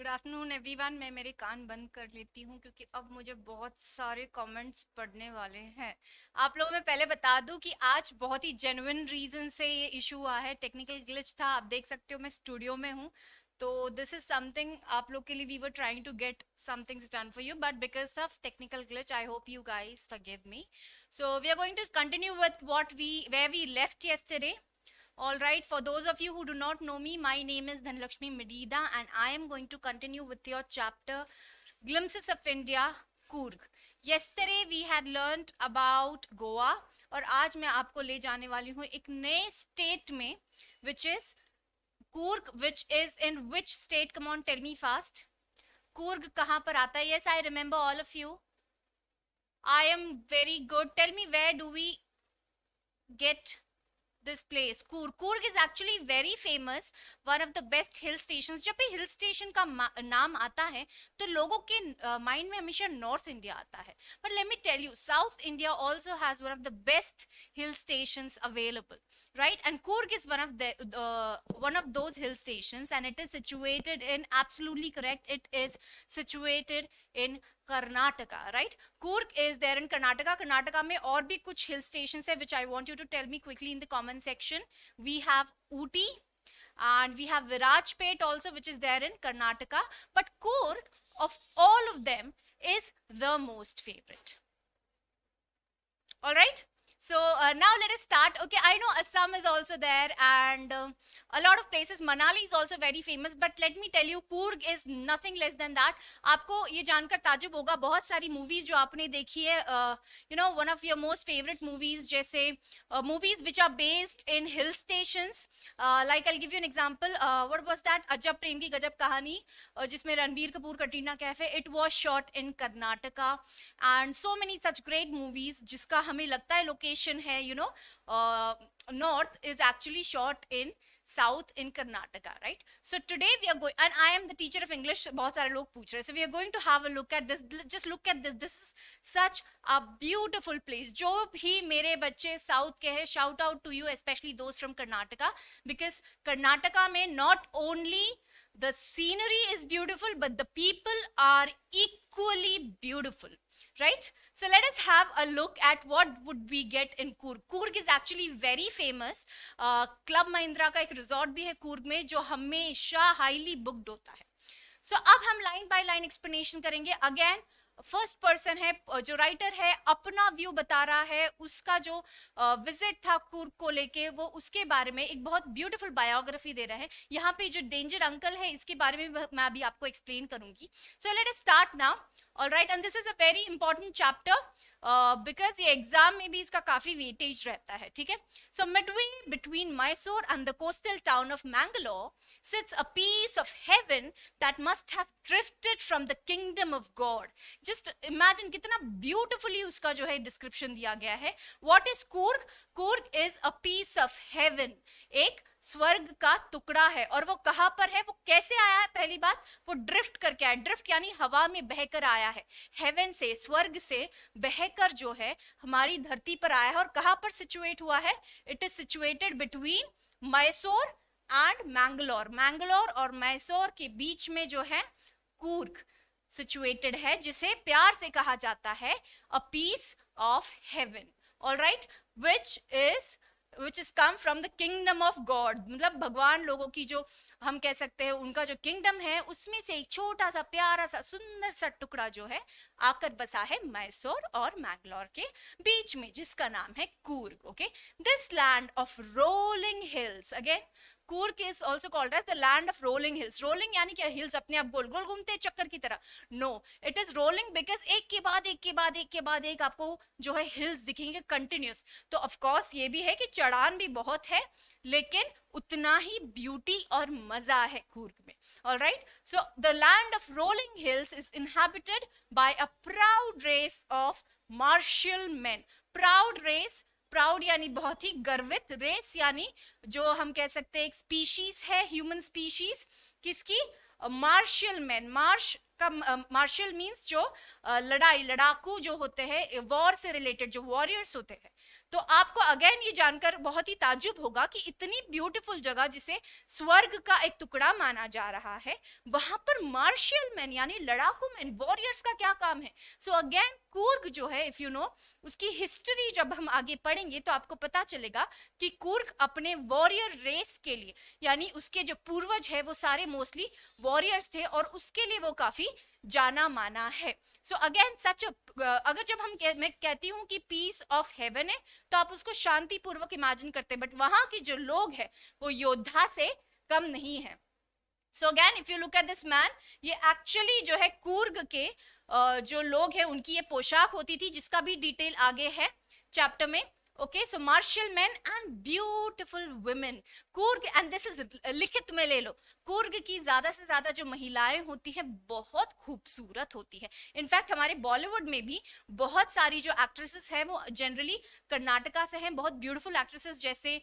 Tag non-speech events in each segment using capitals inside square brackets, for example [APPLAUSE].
Good afternoon everyone मैं मेरे कान बंद कर लेती हूँ क्योंकि अब मुझे बहुत सारे कमेंट्स पढ़ने वाले हैं आप लोगों में पहले बता दूँ कि आज बहुत ही जेनुइन रीज़न से ये इशू हुआ है टेक्निकल ग्लिच था आप देख सकते हो मैं स्टूडियो में हूँ तो दिस इज़ समथिंग आप लोग के लिए we were trying to get something done for you but because of technical glitch I hope you guys for me so we are going to continue with what we way we left yesterday All right, for those of you who do not know me, my name is Dhanlakshmi Medida and I am going to continue with your chapter Glimpses of India, Kurg. Yesterday we had learnt about Goa और आज मैं आपको ले जाने वाली हूँ एक नए स्टेट में which is Kurg which is in which state come on tell me fast Kurg कहाँ पर आता है yes I remember all of you I am very good tell me where do we get this place kurkur is actually very famous one of the best hill stations जब भी hill station का नाम आता है तो लोगों के mind में हमेशा north India आता है but let me tell you south India also has one of the best hill stations available right and kurg is one of the uh, one of those hill stations and it is situated in absolutely correct it is situated in Karnataka right Coorg is there in Karnataka Karnataka में और भी कुछ hill station है which I want you to tell me quickly in the comment section we have Ooty and we have Virajpet also which is there in Karnataka but Coorg of all of them is the most favorite. Alright? So uh, now let us start. Okay, I know Assam is also there and uh, a lot of places. Manali is also very famous. But let me tell you, Coorg is nothing less than that. आपको ये जानकर ताजुब होगा बहुत सारी movies जो आपने देखी है you know one of your most favourite movies जैसे movies which are based in hill station like I give you an example what was that Ajab Prem की गजब कहानी uh, जिसमें रणबीर कपूर कटरीना कैफ है it was shot in Karnataka and so many such great movies जिसका हमें लगता है location here, you know, uh, north is actually short in south in Karnataka, right? So today we are going, and I am the teacher of English, bahut sare log pooch So we are going to have a look at this. Just look at this. This is such a beautiful place. जो भी मेरे बच्चे south के हैं, shout out to you, especially those from Karnataka, because Karnataka में not only the scenery is beautiful, but the people are equally beautiful, right? So let us have a look at what would we get in Kurg. Kurg is actually very famous. Uh, Club Mahindra ka ek resort bhi hai Kurg mein jo hamesha highly booked hota hai. So ab hum line by line explanation karenge. Again first person है जो writer है अपना view बता रहा है उसका जो visit था कुर्क को लेके वो उसके बारे में एक बहुत ब्यूटीफुल बायोग्राफी दे रहा है यहाँ पे जो डेंजर अंकल है इसके बारे में मैं अभी आपको एक्सप्लेन करूंगी so let start now all right and this is a very important chapter because ये एग्जाम में भी इसका काफी वेटेज रहता है ठीक है so midway between Mysore and the coastal town of Mangalore sits a piece of heaven that must have drifted from the kingdom of God just imagine कितना ब्यूटिफुली उसका जो है डिस्क्रिप्शन दिया गया है what is Coorg Coorg is a piece of heaven एक स्वर्ग का टुकड़ा है और वो कहाँ पर है वो कैसे आया है पहली बात वो ड्रिफ्ट करके आया ड्रिफ्ट यानी हवा में बहकर आया है हेवन से स्वर्ग से बहकर जो है हमारी धरती पर आया है और कहाँ पर सिचुएट हुआ है it is situated between Mysore and Mangalore Mangalore और मैसोर के बीच में जो है कूर्ग सिचुएटेड है जिसे प्यार से कहा जाता है a piece of heaven all right which is which is come from the kingdom of God मतलब भगवान लोगों की जो हम कह सकते हैं उनका जो किंगडम है उसमें से एक छोटा सा प्यारा सा सुंदर सा टुकड़ा जो है आकर बसा है मैसोर और मैंगलोर के बीच में जिसका नाम है Coorg okay this land of rolling hills again Kurk is also called as the land of rolling hills rolling यानी क्या हिल्स अपने आप गोल गोल घूमते हैं चक्कर की तरह. No it is rolling because एक के बाद एक के बाद एक के बाद एक आपको जो है हिल्स दिखेंगे कंटिन्यूस तो ऑफकोर्स ये भी है कि चढ़ान भी बहुत है लेकिन उतना ही ब्यूटी और मजा है कूर्ग में all right so the land of rolling hills is inhabited by a proud race of martial man proud race proud यानी बहुत ही गर्वित रेस यानी जो हम कह सकते हैं एक स्पीशीज है ह्यूमन स्पीशीज किसकी मार्शल मैन मार्श का मार्शल मींस जो लड़ाई लड़ाकू जो होते हैं वॉर से रिलेटेड जो वॉरियर्स होते हैं तो आपको अगेन ये जानकर बहुत ही ताजुब होगा कि इतनी ब्यूटीफुल जगह जिसे स्वर्ग का एक टुकड़ा माना जा रहा है वहां पर मार्शियल मैन यानी लड़ाकू मैन वॉरियर्स का क्या काम है सो अगेन कूर्ग जो है इफ यू नो उसकी हिस्ट्री जब हम आगे पढ़ेंगे तो आपको पता चलेगा कि कूर्ग अपने वॉरियर रेस के लिए यानी उसके जो पूर्वज है वो सारे मोस्टली वॉरियर्स थे और उसके लिए वो काफी जाना माना है सो अगेन सच अगर जब हम कह, मैं कहती हूँ कि पीस ऑफ हेवन है तो आप उसको शांति पूर्वक इमेजिन करते हैं बट वहाँ के जो लोग हैं वो योद्धा से कम नहीं है so again if you look at this man ये एक्चुअली जो है कूर्ग के uh, जो लोग हैं उनकी ये पोशाक होती थी जिसका भी डिटेल आगे है चैप्टर में okay so martial man and beautiful women Coorg and this is लिखित में ले लो कूर्ग की ज़्यादा से ज़्यादा जो महिलाएं होती हैं बहुत खूबसूरत होती है इनफैक्ट हमारे बॉलीवुड में भी बहुत सारी जो एक्ट्रेसेस हैं वो जनरली कर्नाटका से हैं बहुत ब्यूटीफुल एक्ट्रेसेस जैसे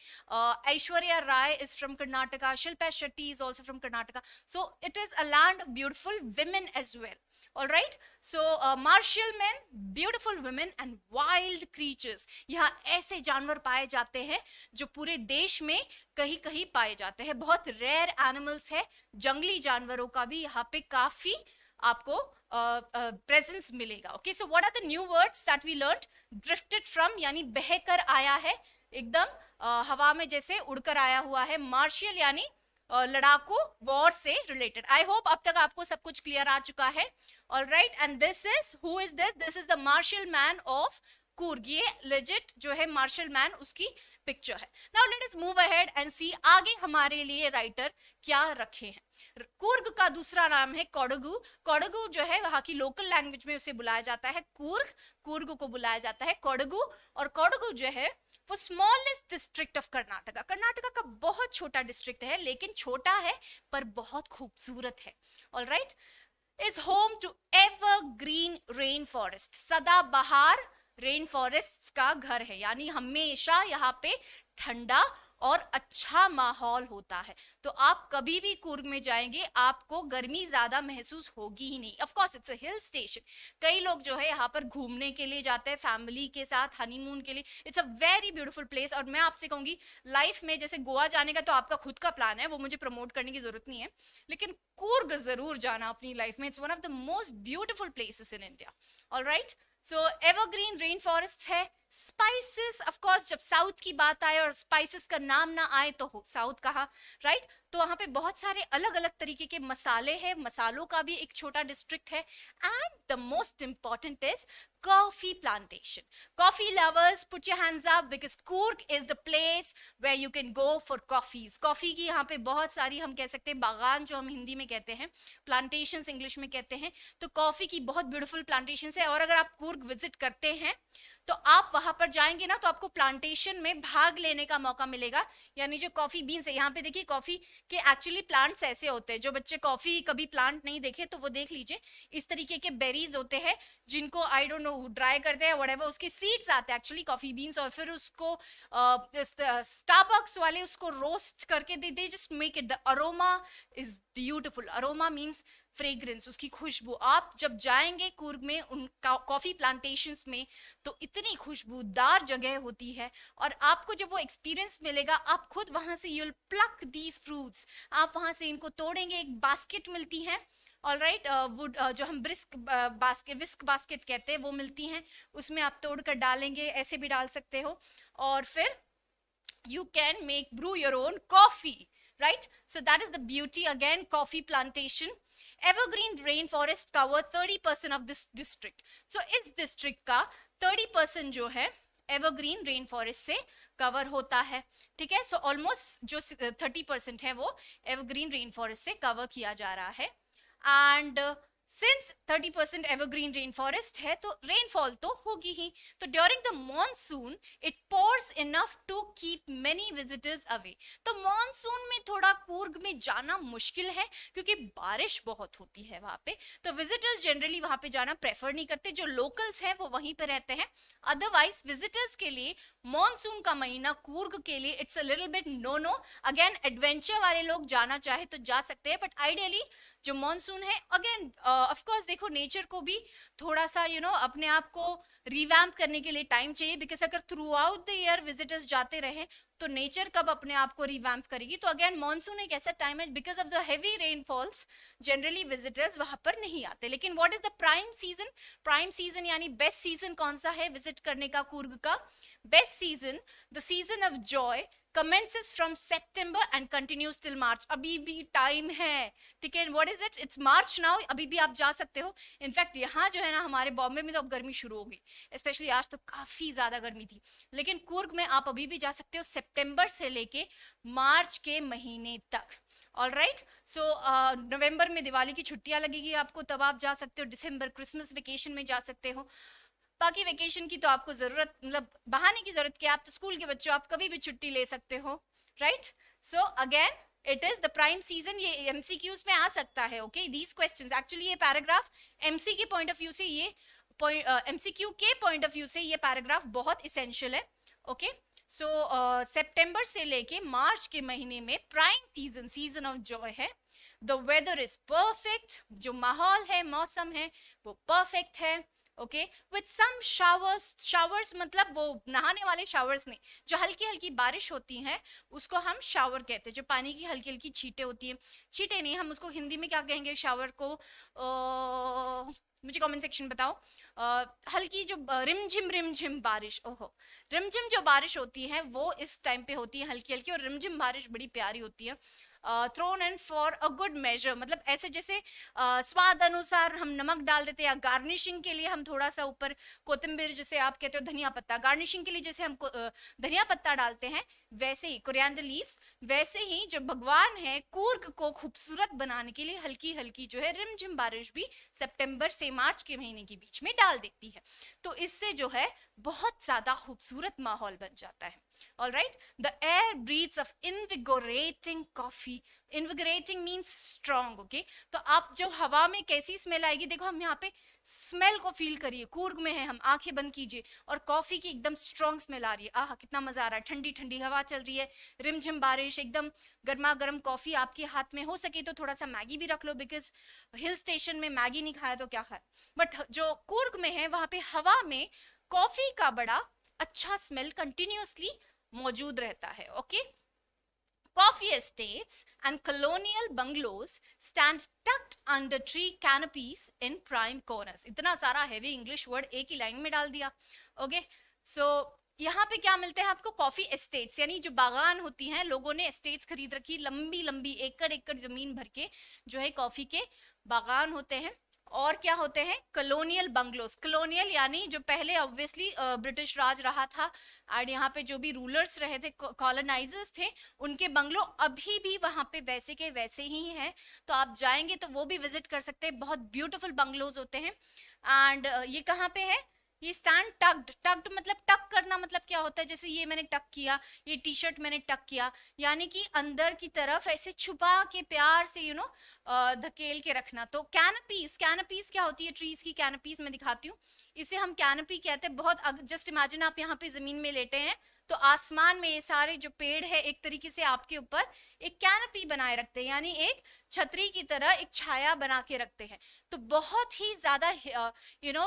Aishwarya Rai is from Karnataka Shilpa Shetty is also from Karnataka so it is a land of beautiful women as well all right so martial man beautiful women and wild creatures यहाँ ऐसे जानवर पाए जाते हैं जो पूरे देश में कहीं कहीं पाए जाते हैं बहुत रेयर एनिमल्स है जंगली जानवरों का भी यहाँ पे काफी आपको प्रेजेंस मिलेगा okay so what are the new words that we learn drifted from यानी बहकर आया है एकदम uh, हवा में जैसे उड़कर आया हुआ है मार्शियल यानी लड़ाकू वॉर से रिलेटेड आई होप अब तक आपको सब कुछ क्लियर आ चुका है all right and this is who is this this is the martial man of Coorg ये लेजिट जो है मार्शल मैन उसकी पिक्चर है now let is move ahead and see आगे हमारे लिए राइटर क्या रखे हैं कूर्ग का दूसरा नाम है कोडगु कोडगु जो है वहाँ की लोकल लैंग्वेज में उसे बुलाया जाता है कूर्ग कूर्ग को बुलाया जाता है कोडगु और कोडगु जो है वो smallest district of Karnataka Karnataka का बहुत छोटा डिस्ट्रिक्ट है लेकिन छोटा है पर बहुत खूबसूरत है all right is home to evergreen rain forest सदा बहार रेन फॉरेस्ट का घर है यानी हमेशा यहाँ पे ठंडा और अच्छा माहौल होता है तो आप कभी भी कुर्ग में जाएंगे आपको गर्मी ज़्यादा महसूस होगी ही नहीं of course it's a hill station कई लोग जो है यहाँ पर घूमने के लिए जाते हैं फैमिली के साथ हनीमून के लिए it's a very beautiful place और मैं आपसे कहूँगी लाइफ में जैसे गोवा जाने का तो आपका खुद का प्लान है वो मुझे प्रमोट करने की ज़रूरत नहीं है लेकिन कुर्ग ज़रूर जाना अपनी लाइफ में it's one of the most beautiful places in India all right so evergreen rain forest है स्पाइसेस ऑफ कोर्स जब साउथ की बात आए और स्पाइसेस का नाम ना आए तो साउथ कहा राइट right? तो वहाँ पे बहुत सारे अलग अलग तरीके के मसाले हैं मसालों का भी एक छोटा डिस्ट्रिक्ट है and the most important is coffee plantation coffee lovers put your hands up because Coorg is the place where you can go for coffees. Coffee की यहाँ पे बहुत सारी हम कह सकते हैं बागान जो हम हिंदी में कहते हैं प्लांटेशन इंग्लिश में कहते हैं तो कॉफ़ी की बहुत ब्यूटिफुल प्लांटेशन है और अगर आप कूर्क विजिट करते हैं तो आप वहां पर जाएंगे ना तो आपको प्लांटेशन में भाग लेने का मौका मिलेगा यानी जो कॉफ़ी बीन्स है यहाँ पे देखिए कॉफ़ी के एक्चुअली प्लांट्स ऐसे होते हैं जो बच्चे कॉफ़ी कभी प्लांट नहीं देखे तो वो देख लीजिए इस तरीके के बेरीज होते हैं जिनको आई डोंट नो ड्राई करते हैं वडेवर उसके सीड्स आते हैं एक्चुअली कॉफ़ी बीन्स और फिर उसको स्टारबक्स वाले उसको रोस्ट करके दे दे just make it the aroma is beautiful aroma means fragrance उसकी खुशबू आप जब जाएंगे कुर्ग में उन कॉफ़ी प्लांटेशंस में तो इतनी खुशबूदार जगह होती है और आपको जब वो एक्सपीरियंस मिलेगा आप खुद वहाँ से यूल प्लक दीज फ्रूट्स आप वहाँ से इनको तोड़ेंगे एक बास्केट मिलती है ऑल राइट वुड जो हम ब्रिस्क बास्केट विस्क बास्केट कहते हैं वो मिलती हैं उसमें आप तोड़ कर डालेंगे ऐसे भी डाल सकते हो और फिर you can make brew your own coffee right so that is the beauty again coffee plantation evergreen rain forest cover thirty percent of this district so इस डिस्ट्रिक्ट का थर्टी परसेंट जो है एवरग्रीन रेन फॉरेस्ट से cover होता है ठीक है so almost जो थर्टी परसेंट है वो एवरग्रीन रेन फॉरेस्ट से कवर किया जा रहा है and uh, since 30 percent evergreen rain forest है तो रेनफॉल तो होगी ही तो during the monsoon it pours enough to keep many visitors away तो मॉनसून में थोड़ा कूर्ग में जाना मुश्किल है क्योंकि बारिश बहुत होती है वहाँ पे तो विजिटर्स जनरली वहाँ पे जाना प्रेफर नहीं करते जो लोकल्स हैं वो वहीं पर रहते हैं अदरवाइज विजिटर्स के लिए मॉनसून का महीना कूर्ग के लिए it's a little bit no no again adventure वाले लोग जाना चाहे तो जा सकते हैं बट आइडियली जो मॉनसून है अगेन ऑफ कोर्स देखो नेचर को भी थोड़ा सा यू you नो know, अपने आप को रिवैम्प करने के लिए टाइम चाहिए बिकॉज अगर throughout the year visitors जाते रहे तो नेचर कब अपने आप को रिवैम्प करेगी तो अगेन मॉनसून एक ऐसा टाइम है because of the heavy rainfalls generally visitors वहां पर नहीं आते लेकिन what is the prime season prime season यानी बेस्ट सीजन कौन सा है विजिट करने का कूर्ग का best season the season of joy commences from September and continues till March. अभी भी टाइम है ठीक है what is it? It's March now. अभी भी आप जा सकते हो इनफैक्ट यहाँ जो है ना हमारे बॉम्बे में तो अब गर्मी शुरू हो गई स्पेशली आज तो काफ़ी ज़्यादा गर्मी थी लेकिन कुर्ग में आप अभी भी जा सकते हो सितंबर से लेके मार्च के महीने तक ऑल राइट सो नवंबर में दिवाली की छुट्टियाँ लगेगी आपको तब आप जा सकते हो दिसंबर क्रिसमस वेकेशन में जा सकते हो बाकी वेकेशन की तो आपको ज़रूरत मतलब बहाने की ज़रूरत क्या आप तो स्कूल के बच्चों आप कभी भी छुट्टी ले सकते हो right so again it is the prime season ये एम में आ सकता है ओके दीज क्वेश्चन एक्चुअली ये पैराग्राफ एम के पॉइंट ऑफ व्यू से ये एम uh, के पॉइंट ऑफ व्यू से ये पैराग्राफ बहुत इसेंशियल है ओके सो सेप्टेम्बर से लेके मार्च के महीने में prime season season of joy है द वेदर इज परफेक्ट जो माहौल है मौसम है वो परफेक्ट है okay with some showers showers मतलब वो नहाने वाले शावर्स नहीं जो हल्की हल्की बारिश होती है उसको हम शावर कहते हैं जो पानी की हल्की हल्की छीटे होती हैं छीटे नहीं हम उसको हिंदी में क्या कहेंगे शावर को ओ, मुझे कमेंट सेक्शन बताओ आ, हल्की जो रिमझिम रिमझिम बारिश ओहो रिमझिम जो बारिश होती है वो इस टाइम पे होती है हल्की हल्की और रिमझिम बारिश बड़ी प्यारी होती है thrown and for a good measure मतलब ऐसे जैसे स्वाद अनुसार हम नमक डाल देते हैं या गार्निशिंग के लिए हम थोड़ा सा ऊपर कोतम्बिर जैसे आप कहते हो धनिया पत्ता गार्निशिंग के लिए जैसे हम धनिया पत्ता डालते हैं वैसे ही कुरियन लीव्स वैसे ही जो भगवान है कूर्ग को खूबसूरत बनाने के लिए हल्की हल्की जो है रिमझिम बारिश भी सेप्टेम्बर से मार्च के महीने के बीच में डाल देती है तो इससे जो है बहुत ज़्यादा खूबसूरत माहौल बन जाता है all right the air breathes of invigorating coffee invigorating means strong okay okay? तो आप जो हवा में कैसी स्मेल आएगी देखो हम यहाँ पे स्मेल को फील करिए कूर्ग में है हम आंखें बंद कीजिए और कॉफ़ी की एकदम स्ट्रॉन्ग स्मेल आ रही है आह कितना मज़ा आ रहा है ठंडी ठंडी हवा चल रही है रिमझिम बारिश एकदम गर्मा गर्म कॉफ़ी आपके हाथ में हो सके तो थोड़ा सा मैगी भी रख लो बिकॉज हिल स्टेशन में मैगी नहीं खाया तो क्या खाए बट जो कूर्ग में है वहाँ पे हवा में कॉफ़ी का बड़ा अच्छा स्मेल कंटिन्यूसली मौजूद रहता है okay coffee estates and colonial bungalows stand tucked under tree canopies in prime corner इतना सारा हैवी इंग्लिश वर्ड एक ही लाइन में डाल दिया ओके सो यहाँ पे क्या मिलते हैं आपको कॉफी एस्टेट्स यानी जो बागान होती हैं लोगों ने एस्टेट्स खरीद रखी लंबी लंबी एकड़ एकड़ जमीन भर के जो है कॉफी के बागान होते हैं और क्या होते हैं कलोनियल बंगलोस कलोनियल यानी जो पहले ऑब्वियसली ब्रिटिश राज रहा था और यहाँ पे जो भी रूलर्स रहे थे कॉलोनाइजर्स थे उनके बंगलो अभी भी वहाँ पे वैसे के वैसे ही हैं तो आप जाएंगे तो वो भी विजिट कर सकते हैं बहुत ब्यूटीफुल बंगलोज होते हैं एंड ये कहाँ पे है ये स्टैंड टक्ड टक्ड मतलब टक करना मतलब क्या होता है जैसे ये मैंने टक किया ये टी शर्ट मैंने टक किया यानी कि अंदर की तरफ ऐसे छुपा के प्यार से यू नो धकेल के रखना तो कैनपीस कैनपीस क्या होती है ट्रीज की कैनपीस मैं दिखाती हूँ इसे हम कैनपी कहते हैं बहुत जस्ट इमेजिन आप यहाँ पे जमीन में लेटे हैं तो आसमान में ये सारे जो पेड़ है एक तरीके से आपके ऊपर एक कैनपी बनाए रखते हैं यानी एक छतरी की तरह एक छाया बना के रखते हैं तो बहुत ही ज़्यादा यू नो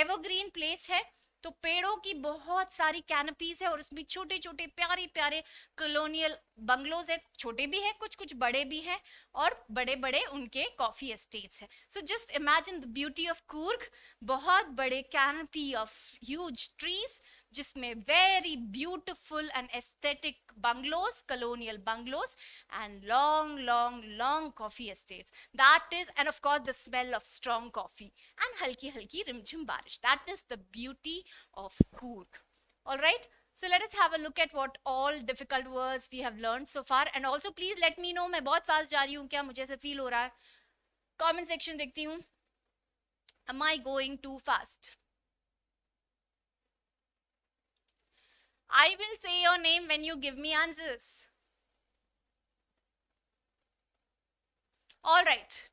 एवरग्रीन प्लेस है तो पेड़ों की बहुत सारी कैनपीज है और उसमें छोटे छोटे प्यारे प्यारे कॉलोनियल बंगलोज है छोटे भी हैं कुछ कुछ बड़े भी हैं और बड़े बड़े उनके कॉफ़ी एस्टेट्स हैं so just imagine the beauty of Coorg बहुत बड़े कैनपी ऑफ ह्यूज ट्रीज जिसमें very beautiful and aesthetic bungalows, colonial bungalows, and long, long, long coffee estates. That is, and of course, the smell of strong coffee and halki halki rimjim barish. That is the beauty of Coorg. All right. So let us have a look at what all difficult words we have learned so far. And also, please let me know. मैं बहुत fast जा रही हूँ क्या मुझे ऐसा feel हो रहा है कॉमेंट सेक्शन देखती हूँ Am I going too fast? I will say your name when you give me answers. All right.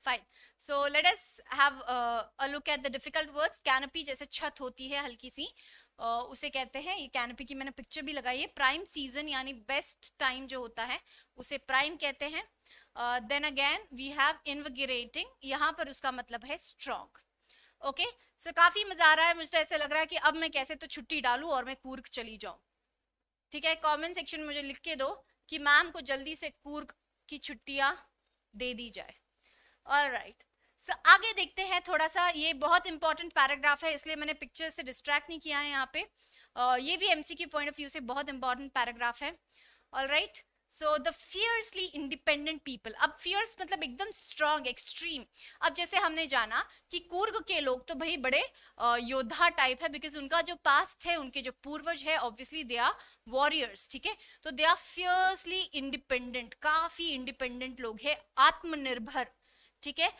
Fine. So let us have uh, a look at the difficult words. Canopy जैसे छत होती है हल्की सी uh, उसे कहते हैं ये canopy की मैंने पिक्चर भी लगाई है प्राइम सीजन यानी बेस्ट टाइम जो होता है उसे प्राइम कहते हैं then again we have invigorating यहाँ पर उसका मतलब है स्ट्रॉन्ग ओके सो काफ़ी मज़ा आ रहा है मुझे तो ऐसा लग रहा है कि अब मैं कैसे तो छुट्टी डालूँ और मैं कूर्क चली जाऊँ ठीक है कमेंट सेक्शन में मुझे लिख के दो कि मैम को जल्दी से कूर्क की छुट्टियाँ दे दी जाए और राइट सो आगे देखते हैं थोड़ा सा ये बहुत इंपॉर्टेंट पैराग्राफ है इसलिए मैंने पिक्चर से डिस्ट्रैक्ट नहीं किया है यहाँ पे uh, ये भी एमसीक्यू पॉइंट ऑफ व्यू से बहुत इंपॉर्टेंट पैराग्राफ है all right so the fiercely independent people अब फियर्स मतलब एकदम स्ट्रांग एक्सट्रीम अब जैसे हमने जाना कि कुर्ग के लोग तो भाई बड़े योद्धा टाइप है बिकॉज उनका जो पास्ट है उनके जो पूर्वज है ऑब्वियसली दे आर वॉरियर्स ठीक है तो दे आर फियर्सली इंडिपेंडेंट काफ़ी इंडिपेंडेंट लोग है आत्मनिर्भर ठीक है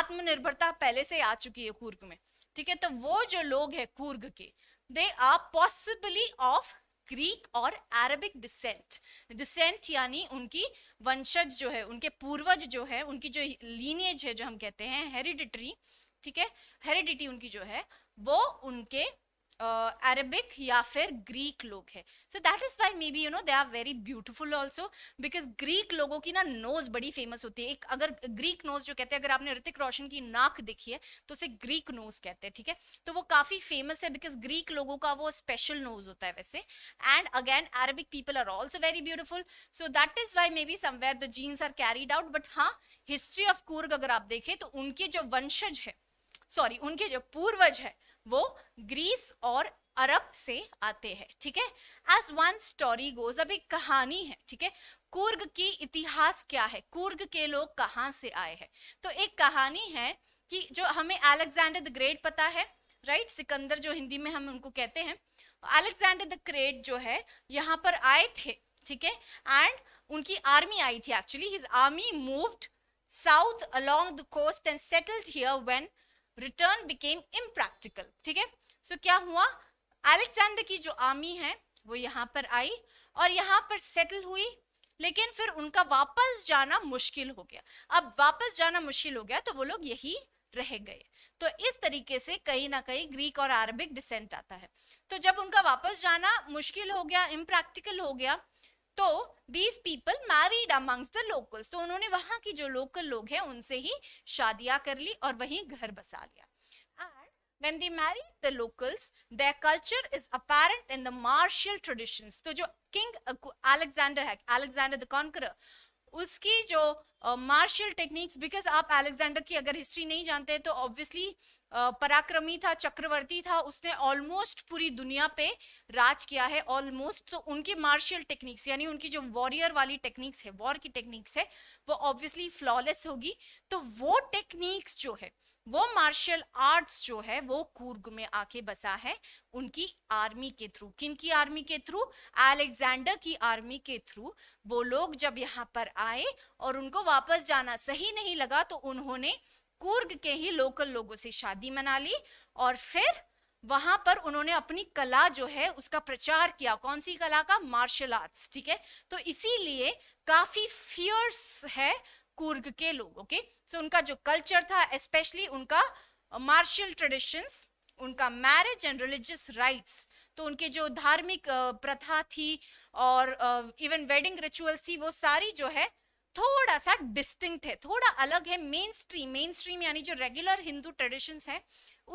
आत्मनिर्भरता पहले से आ चुकी है कुर्ग में ठीक है तो वो जो लोग है कुर्ग के they are possibly of Greek और अरबिक डिसेंट डिसेंट यानी उनकी वंशज जो है उनके पूर्वज जो है उनकी जो लीनियज है जो हम कहते हैं हेरिडिटरी ठीक है हेरिडिटी उनकी जो है वो उनके अरबिक uh, या फिर ग्रीक लोग हैं so that is why maybe you know they are very beautiful also because Greek लोगों की ना नोज बड़ी फेमस होती है एक अगर ग्रीक नोज जो कहते हैं अगर आपने ऋतिक रोशन की नाक देखी है तो उसे ग्रीक नोज कहते हैं ठीक है तो वो काफ़ी फेमस है बिकॉज ग्रीक लोगों का वो स्पेशल नोज होता है वैसे and again Arabic people are also very beautiful so that is why maybe somewhere the genes are carried out but हाँ हिस्ट्री ऑफ कूर्ग अगर आप देखें तो उनके जो वंशज है सॉरी उनके जो पूर्वज है वो ग्रीस और अरब से आते हैं ठीक है एज वन स्टोरी गोज अब एक कहानी है ठीक है कुर्ग की इतिहास क्या है कुर्ग के लोग कहाँ से आए हैं तो एक कहानी है कि जो हमें अलेक्जेंडर द ग्रेट पता है राइट सिकंदर जो हिंदी में हम उनको कहते हैं अलेक्जेंडर द ग्रेट जो है यहाँ पर आए थे ठीक है एंड उनकी आर्मी आई थी actually his army moved south along the coast and settled here when return became impractical ठीक है सो क्या हुआ अलेक्जेंडर की जो आर्मी है वो यहाँ पर आई और यहाँ पर सेटल हुई लेकिन फिर उनका वापस जाना मुश्किल हो गया अब वापस जाना मुश्किल हो गया तो वो लोग यही रह गए तो इस तरीके से कहीं ना कहीं ग्रीक और अरबिक डिसेंट आता है तो जब उनका वापस जाना मुश्किल हो गया इम्प्रैक्टिकल हो गया तो these people married amongst the locals तो उन्होंने वहां की जो लोकल लोग हैं उनसे ही शादियां कर ली और वहीं घर बसा लिया when they marry the locals their culture is apparent in the martial traditions तो जो uh, किंग अलेक्जेंडर है अलेक्जेंडर द कॉन्करर उसकी जो मार्शल टेक्निक्स बिकॉज आप अलेक्जेंडर की अगर हिस्ट्री नहीं जानते तो ऑब्वियसली पराक्रमी था चक्रवर्ती था उसने ऑलमोस्ट पूरी दुनिया पे राज किया है ऑलमोस्ट तो उनके मार्शल टेक्निक्स यानी उनकी जो वॉरियर वाली टेक्निक्स है वॉर की टेक्निक्स है वो ऑब्वियसली फ्लॉलेस होगी तो वो टेक्निक्स जो है वो मार्शल आर्ट्स जो है वो कूर्ग में आके बसा है उनकी आर्मी के थ्रू किन की आर्मी के थ्रू अलेक्जेंडर की आर्मी के थ्रू वो लोग जब यहाँ पर आए और उनको वापस जाना सही नहीं लगा तो उन्होंने कूर्ग के ही लोकल लोगों से शादी मना ली और फिर वहां पर उन्होंने अपनी कला जो है उसका प्रचार किया कौन सी कला का मार्शल आर्ट्स ठीक है तो इसीलिए काफी फियर्स है कुर्ग के लोग ओके सो उनका जो कल्चर था स्पेशली उनका मार्शल ट्रेडिशंस उनका मैरिज एंड रिलीजियस राइट्स तो उनके जो धार्मिक प्रथा थी और इवन वेडिंग रिचुअल्स थी वो सारी जो है थोड़ा सा डिस्टिंक्ट है थोड़ा अलग है मेन स्ट्रीम मेन स्ट्रीम यानी जो रेगुलर हिंदू ट्रेडिशंस है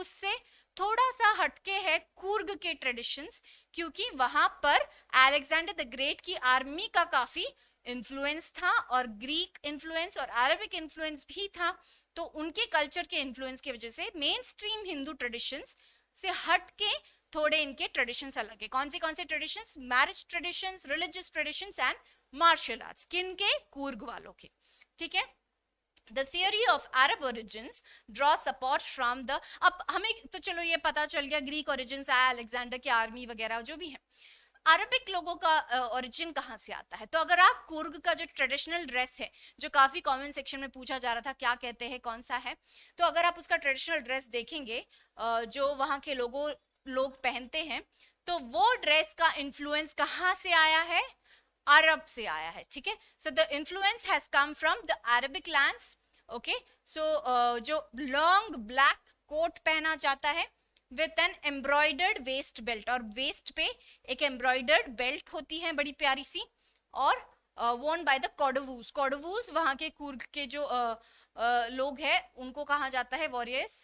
उससे थोड़ा सा हटके है कुर्ग के ट्रेडिशंस क्योंकि वहां पर अलेक्जेंडर द ग्रेट की आर्मी का काफी इन्फ्लुएंस था और ग्रीक इन्फ्लुएंस और अरबिक इन्फ्लुएंस भी था तो उनके कल्चर के इन्फ्लुएंस की वजह से मेन स्ट्रीम हिंदू ट्रेडिशंस से हट के थोड़े इनके ट्रेडिशंस अलग है कौन से कौन से traditions marriage traditions religious traditions and martial arts किन के कूर्ग वालों के ठीक है the theory of Arab origin draw support from the अब हमें तो चलो ये पता चल गया ग्रीक ओरिजिन आया अलेक्जेंडर की आर्मी वगैरह जो भी है अरबिक लोगों का ओरिजिन कहाँ से आता है तो अगर आप कुर्ग का जो ट्रेडिशनल ड्रेस है जो काफ़ी कमेंट सेक्शन में पूछा जा रहा था क्या कहते हैं कौन सा है तो अगर आप उसका ट्रेडिशनल ड्रेस देखेंगे जो वहाँ के लोगों लोग पहनते हैं तो वो ड्रेस का इन्फ्लुएंस कहाँ से आया है अरब से आया है ठीक है so the influence has come from the Arabic land okay so जो लॉन्ग ब्लैक कोट पहना जाता है with an embroidered waist belt और वेस्ट पे एक एम्ब्रॉयडर्ड बेल्ट होती है बड़ी प्यारी सी और वोन बाय द कॉडवूज कॉडवूज वहाँ के कुर्ग के जो uh, uh, लोग हैं उनको कहा जाता है वॉरियर्स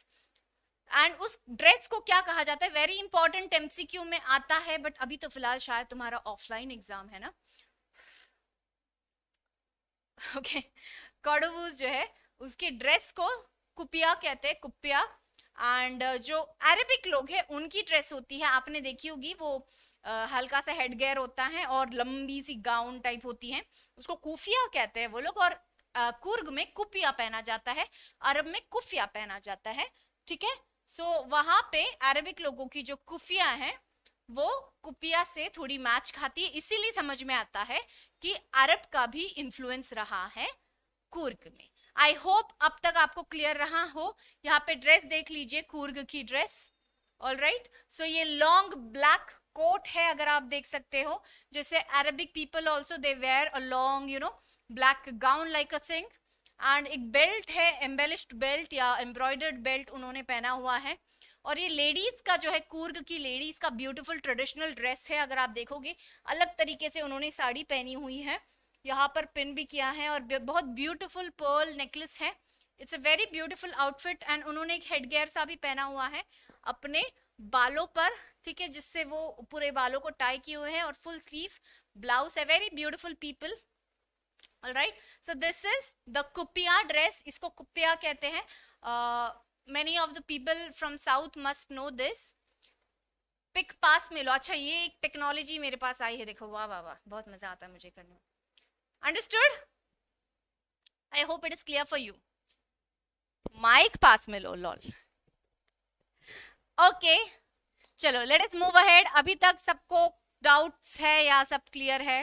एंड उस ड्रेस को क्या कहा जाता है वेरी इंपॉर्टेंट एमसीक्यू में आता है बट अभी तो फिलहाल शायद तुम्हारा ऑफलाइन एग्जाम है ना ओके [LAUGHS] कॉडोवूज जो है उसकी ड्रेस को कुपिया कहते हैं कुपिया एंड uh, जो अरेबिक लोग हैं उनकी ड्रेस होती है आपने देखी होगी वो uh, हल्का सा हेडगेयर होता है और लंबी सी गाउन टाइप होती है उसको कुफिया कहते हैं वो लोग और uh, कुर्ग में कुपिया पहना जाता है अरब में कुफिया पहना जाता है ठीक है सो so, वहाँ पे अरेबिक लोगों की जो कुफिया है वो कुपिया से थोड़ी मैच खाती है इसीलिए समझ में आता है कि अरब का भी इन्फ्लुएंस रहा है कुर्ग में आई होप अब तक आपको क्लियर रहा हो यहाँ पे ड्रेस देख लीजिए कुर्ग की ड्रेस ऑल राइट सो ये लॉन्ग ब्लैक कोट है अगर आप देख सकते हो जैसे Arabic people also they wear a long you know black gown like a thing and एक बेल्ट है एम्बेलिश्ड बेल्ट या एम्ब्रॉयडर्ड बेल्ट उन्होंने पहना हुआ है और ये लेडीज़ का जो है कूर्ग की लेडीज़ का ब्यूटीफुल ट्रेडिशनल ड्रेस है अगर आप देखोगे अलग तरीके से उन्होंने साड़ी पहनी हुई है यहाँ पर पिन भी किया है और बहुत ब्यूटीफुल पर्ल नेकलेस है it's a very beautiful outfit and उन्होंने एक हेड गेयर सा भी पहना हुआ है अपने बालों पर ठीक है जिससे वो पूरे बालों को टाई किए हुए हैं और फुल स्लीव ब्लाउज है very beautiful people all right so this is the kupya dress इसको कुपिया कहते हैं many of the people from south must know this पिक पास मिलो अच्छा ये एक टेक्नोलॉजी मेरे पास आई है देखो वाह वाह वाह बहुत मज़ा आता है मुझे करने में understood I hope it is clear for you माइक पास मिलो लो लॉल ओके चलो लेट इज मूव अहेड अभी तक सबको डाउट्स है या सब क्लियर है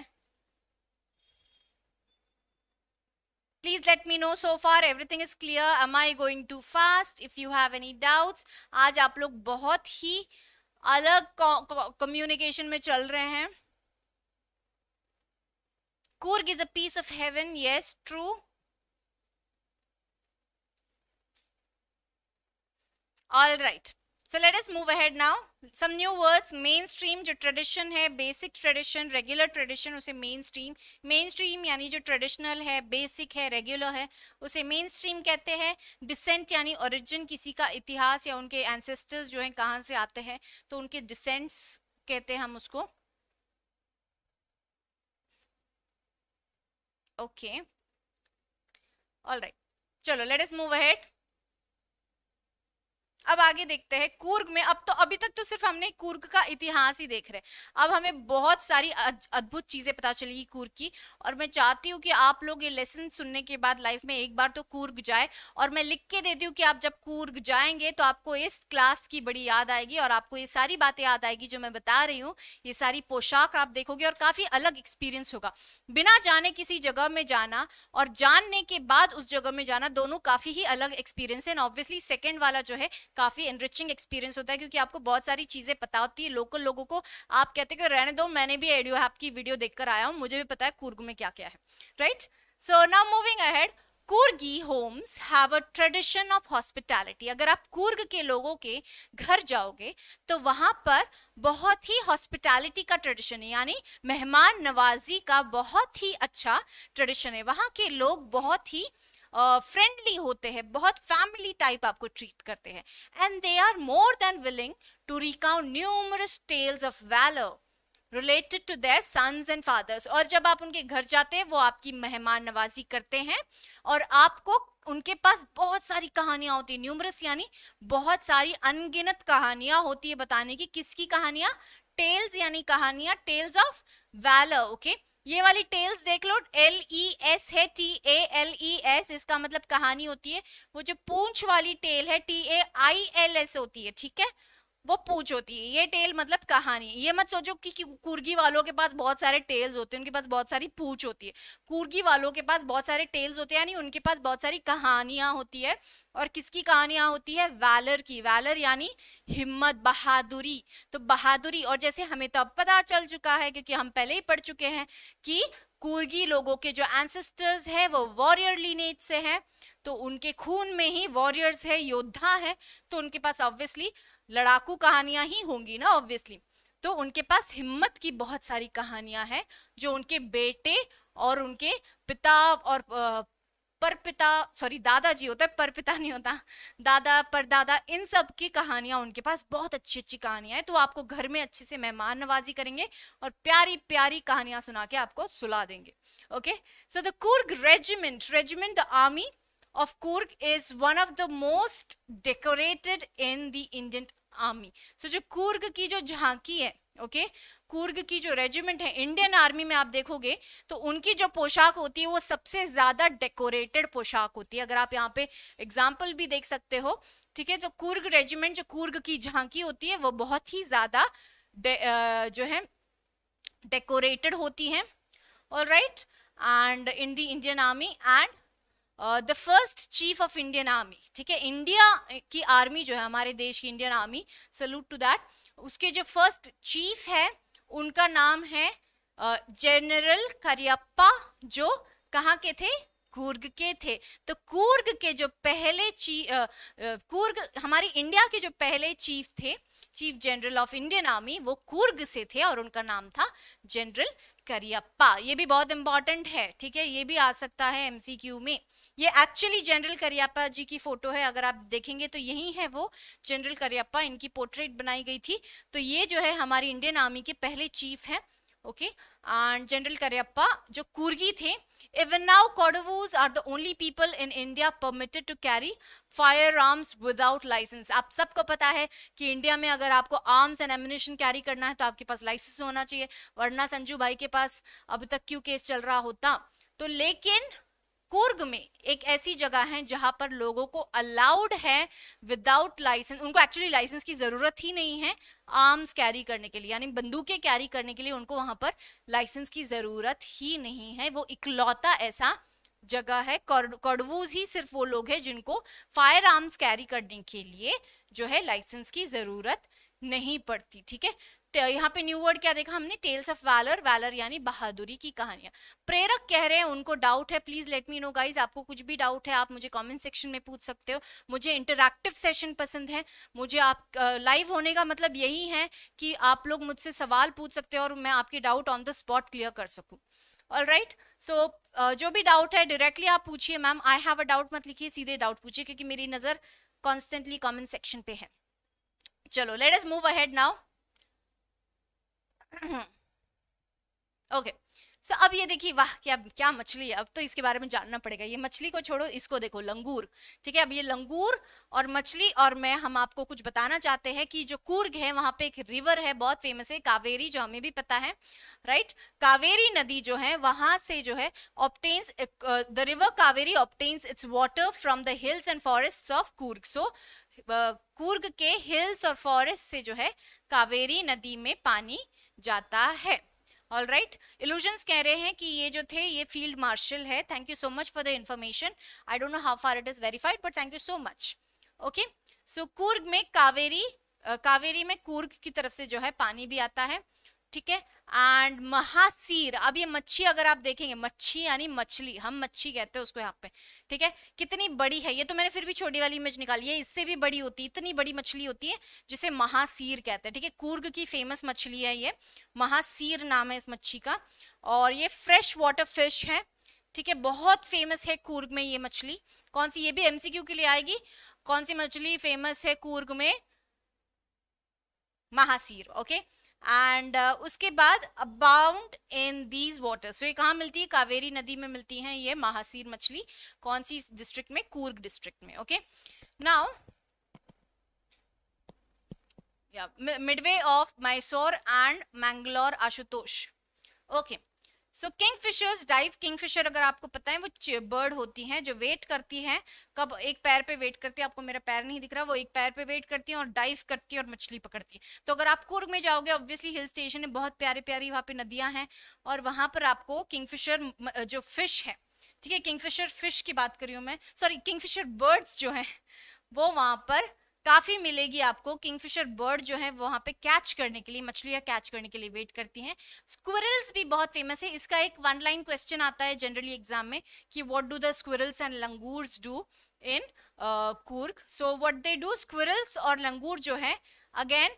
Please let me know so far everything is clear. Am I going too fast? If you have any doubts, आज आप लोग बहुत ही अलग कम्युनिकेशन में चल रहे हैं Kurg is a piece of heaven. Yes, true. All right. So let us move ahead now. Some new words mainstream जो ट्रेडिशन है बेसिक ट्रेडिशन रेगुलर ट्रेडिशन उसे मेन स्ट्रीम मेन स्ट्रीम यानी जो traditional है basic है regular है उसे main stream कहते हैं डिसेंट यानी ओरिजिन किसी का इतिहास या उनके एंसेस्टर्स जो हैं कहाँ से आते हैं तो उनके डिसेंट्स कहते हैं हम उसको ओके ऑल राइट चलो लेट अस मूव अहेड अब आगे देखते हैं कूर्ग में अब तो अभी तक तो सिर्फ हमने कूर्ग का इतिहास ही देख रहे हैं अब हमें बहुत सारी अद्भुत चीज़ें पता चली कूर्ग की और मैं चाहती हूँ कि आप लोग ये लेसन सुनने के बाद लाइफ में एक बार तो कूर्ग जाए और मैं लिख के देती हूँ कि आप जब कूर्ग जाएंगे तो आपको इस क्लास की बड़ी याद आएगी और आपको ये सारी बातें याद आएगी जो मैं बता रही हूँ ये सारी पोशाक आप देखोगे और काफ़ी अलग एक्सपीरियंस होगा बिना जाने किसी जगह में जाना और जानने के बाद उस जगह में जाना दोनों काफ़ी ही अलग एक्सपीरियंस है एंड ऑब्वियसली सेकेंड वाला जो है काफ़ी इनरिचिंग एक्सपीरियंस होता है क्योंकि आपको बहुत सारी चीज़ें पता होती है लोकल लोगों को आप कहते कि रहने दो मैंने भी एडियो ऐप की वीडियो देखकर आया हूँ मुझे भी पता है कुर्ग में क्या क्या है right so now moving ahead Coorgi homes have a tradition of hospitality अगर आप कुर्ग के लोगों के घर जाओगे तो वहाँ पर बहुत ही हॉस्पिटैलिटी का ट्रेडिशन है यानी मेहमान नवाजी का बहुत ही अच्छा ट्रेडिशन है वहाँ के लोग बहुत ही फ्रेंडली uh, होते हैं बहुत फैमिली टाइप आपको ट्रीट करते हैं and they are more than willing to recount numerous tales of valour related to their sons and fathers और जब आप उनके घर जाते हैं वो आपकी मेहमान नवाजी करते हैं और आपको उनके पास बहुत सारी कहानियां होती है न्यूमरस यानी बहुत सारी अनगिनत कहानियां होती है बताने की किसकी कहानियां टेल्स यानी कहानियां tales of valour okay okay? ये वाली टेल्स देख लो एल ई एस है T A L E S इसका मतलब कहानी होती है वो जो पूंछ वाली टेल है T A I L S होती है ठीक है वो पूछ होती है ये टेल मतलब कहानी ये मत सोचो कि कुर्गी वालों के पास बहुत सारे टेल्स होते हैं उनके पास बहुत सारी पूछ होती है कुर्गी वालों के पास बहुत सारे टेल्स होते हैं यानी उनके पास बहुत सारी कहानियां होती है और किसकी कहानियां होती है वैलर की वैलर यानी हिम्मत बहादुरी तो बहादुरी और जैसे हमें तो अब पता चल चुका है क्योंकि हम पहले ही पढ़ चुके हैं कि कुर्गी लोगों के जो एंसेस्टर्स है वो वॉरियर लीनेज से हैं तो उनके खून में ही वॉरियर्स है योद्धा है तो उनके पास ऑब्वियसली लड़ाकू कहानियां ही होंगी ना ऑब्वियसली तो उनके पास हिम्मत की बहुत सारी कहानियां हैं जो उनके बेटे और उनके पिता और पर पिता सॉरी दादाजी होता है पर पिता नहीं होता दादा पर दादा इन सब की कहानियां उनके पास बहुत अच्छी अच्छी कहानियां हैं तो आपको घर में अच्छे से मेहमान नवाजी करेंगे और प्यारी प्यारी कहानियां सुना के आपको सुला देंगे okay so the Coorg regiment regiment the army of Coorg is one of the most decorated in the Indian army so so, जो कूर्ग की जो झांकी है ओके okay? कूर्ग की जो रेजिमेंट है इंडियन आर्मी में आप देखोगे तो उनकी जो पोशाक होती है वो सबसे ज़्यादा डेकोरेटेड पोशाक होती है अगर आप यहाँ पे एग्जाम्पल भी देख सकते हो ठीक है तो कुर्ग रेजिमेंट जो कूर्ग की झांकी होती है वो बहुत ही ज़्यादा जो है डेकोरेटेड होती है और right and in the Indian army and the first chief of Indian army ठीक है इंडिया eh, की आर्मी जो है हमारे देश की Indian army salute to that उसके जो फर्स्ट चीफ है उनका नाम है जनरल uh, करियप्पा जो कहाँ के थे कूर्ग के थे तो कूर्ग के जो पहले ची uh, uh, कूर्ग हमारे इंडिया के जो पहले चीफ थे chief general of Indian army वो कूर्ग से थे और उनका नाम था जनरल करियप्पा ये भी बहुत इंपॉर्टेंट है ठीक है ये भी आ सकता है एमसीक्यू में ये एक्चुअली जनरल करियप्पा जी की फोटो है अगर आप देखेंगे तो यही है वो जनरल करियप्पा इनकी पोर्ट्रेट बनाई गई थी तो ये जो है हमारी इंडियन आर्मी के पहले चीफ हैं ओके एंड जनरल करियप्पा जो कुर्गी थे now Kodavas are the only people in India permitted to carry firearms without licence आप सबको पता है कि इंडिया में अगर आपको आर्म्स एंड एमिनेशन कैरी करना है तो आपके पास लाइसेंस होना चाहिए वरना संजू भाई के पास अब तक क्यों केस चल रहा होता तो लेकिन कुर्ग में एक ऐसी जगह है जहां पर लोगों को अलाउड है विदाउट लाइसेंस उनको एक्चुअली लाइसेंस की ज़रूरत ही नहीं है आर्म्स कैरी करने के लिए यानी बंदूकें कैरी करने के लिए उनको वहां पर लाइसेंस की ज़रूरत ही नहीं है वो इकलौता ऐसा जगह है कड़वूज ही सिर्फ वो लोग हैं जिनको फायर आर्म्स कैरी करने के लिए जो है लाइसेंस की ज़रूरत नहीं पड़ती ठीक है यहाँ पे न्यू वर्ड क्या देखा हमने टेल्स ऑफ वैलर वैलर यानी बहादुरी की कहानियां प्रेरक कह रहे हैं उनको डाउट है please let me know guys आपको कुछ भी डाउट है आप मुझे कमेंट सेक्शन में पूछ सकते हो मुझे इंटरक्टिव सेशन पसंद है मुझे आप लाइव uh, होने का मतलब यही है कि आप लोग मुझसे सवाल पूछ सकते हो और मैं आपके doubt on the spot clear कर सकूँ ऑल राइट सो जो भी डाउट है डायरेक्टली आप पूछिए ma'am I have a doubt मत लिखिए सीधे डाउट पूछिए क्योंकि मेरी नज़र कॉन्स्टेंटली कॉमेंट सेक्शन पे है चलो let us move ahead now okay [CLEARS THROAT] so अब ये देखिए वाह क्या क्या मछली है अब तो इसके बारे में जानना पड़ेगा ये मछली को छोड़ो इसको देखो लंगूर ठीक है अब ये लंगूर और मछली और मैं हम आपको कुछ बताना चाहते हैं कि जो कूर्ग है वहाँ पे एक रिवर है बहुत फेमस है कावेरी जो हमें भी पता है राइट कावेरी नदी जो है वहाँ से जो है obtains the river Kaveri obtains its water from the hills and forest of Coorg so uh, Coorg के हिल्स और फॉरेस्ट से जो है कावेरी नदी में पानी जाता है ऑल राइट इल्यूजन्स कह रहे हैं कि ये जो थे ये फील्ड मार्शल है thank you so much for the information I don't know how far it is verified but thank you so much okay so Coorg में कावेरी uh, कावेरी में कूर्ग की तरफ से जो है पानी भी आता है ठीक है एंड महासीर अब ये मच्छी अगर आप देखेंगे मच्छी यानी मछली हम मच्छी कहते हैं उसको यहाँ पे ठीक है कितनी बड़ी है ये तो मैंने फिर भी छोटी वाली इमेज निकाली है इससे भी बड़ी होती है इतनी बड़ी मछली होती है जिसे महासीर कहते हैं ठीक है कूर्ग की फेमस मछली है ये महासीर नाम है इस मच्छी का और ये फ्रेश वाटर फिश है ठीक है बहुत फेमस है कूर्ग में ये मछली कौन सी ये भी एमसीक्यू के लिए आएगी कौन सी मछली फेमस है कूर्ग में महासीर ओके एंड uh, उसके बाद अबाउंड इन दीज वाटर सो ये कहाँ मिलती है कावेरी नदी में मिलती हैं ये महासीर मछली कौन सी डिस्ट्रिक्ट में कूर्ग डिस्ट्रिक्ट में okay now midway of Mysore and Mangalore Ashutosh okay okay so kingfishers dive kingfisher अगर आपको पता है वो बर्ड होती हैं जो वेट करती हैं कब एक पैर पे वेट करती है आपको मेरा पैर नहीं दिख रहा वो एक पैर पे वेट करती है और डाइव करती है और मछली पकड़ती है तो अगर आप कुर्ग में जाओगे ऑब्वियसली हिल स्टेशन है बहुत प्यारी प्यारी वहाँ पे नदियाँ हैं और वहाँ पर आपको किंगफिशर जो फिश है ठीक है फिशर फिश की बात करी हूँ मैं सॉरी फिशर बर्ड्स जो हैं वो वहाँ पर काफ़ी मिलेगी आपको किंगफिशर बर्ड जो है वहाँ पे कैच करने के लिए मछलियाँ कैच करने के लिए वेट करती हैं स्क्विरल्स भी बहुत फेमस है इसका एक वन लाइन क्वेश्चन आता है जनरली एग्जाम में कि what do the squirrels and langurs do in Coorg so what they do squirrels और लंगूर जो है अगेन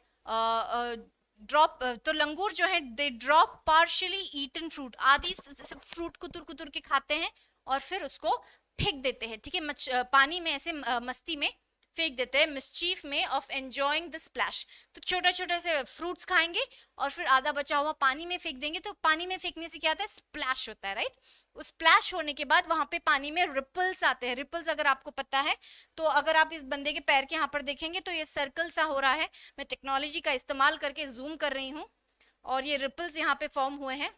ड्रॉप तो लंगूर जो है they drop partially eaten fruit आदि फ्रूट कुतुर कुतुर के खाते हैं और फिर उसको फेंक देते हैं ठीक है मच uh, पानी में ऐसे uh, मस्ती में फेंक देते हैं मिसचीफ में ऑफ एंजॉइंग द स्प्लैश तो छोटा छोटा से फ्रूट्स खाएंगे और फिर आधा बचा हुआ पानी में फेंक देंगे तो पानी में फेंकने से क्या होता है स्प्लैश होता है राइट उस स्प्लैश होने के बाद वहाँ पे पानी में रिपल्स आते हैं रिपल्स अगर आपको पता है तो अगर आप इस बंदे के पैर के यहाँ पर देखेंगे तो ये सर्कल सा हो रहा है मैं टेक्नोलॉजी का इस्तेमाल करके जूम कर रही हूँ और ये रिपल्स यहाँ पे फॉर्म हुए हैं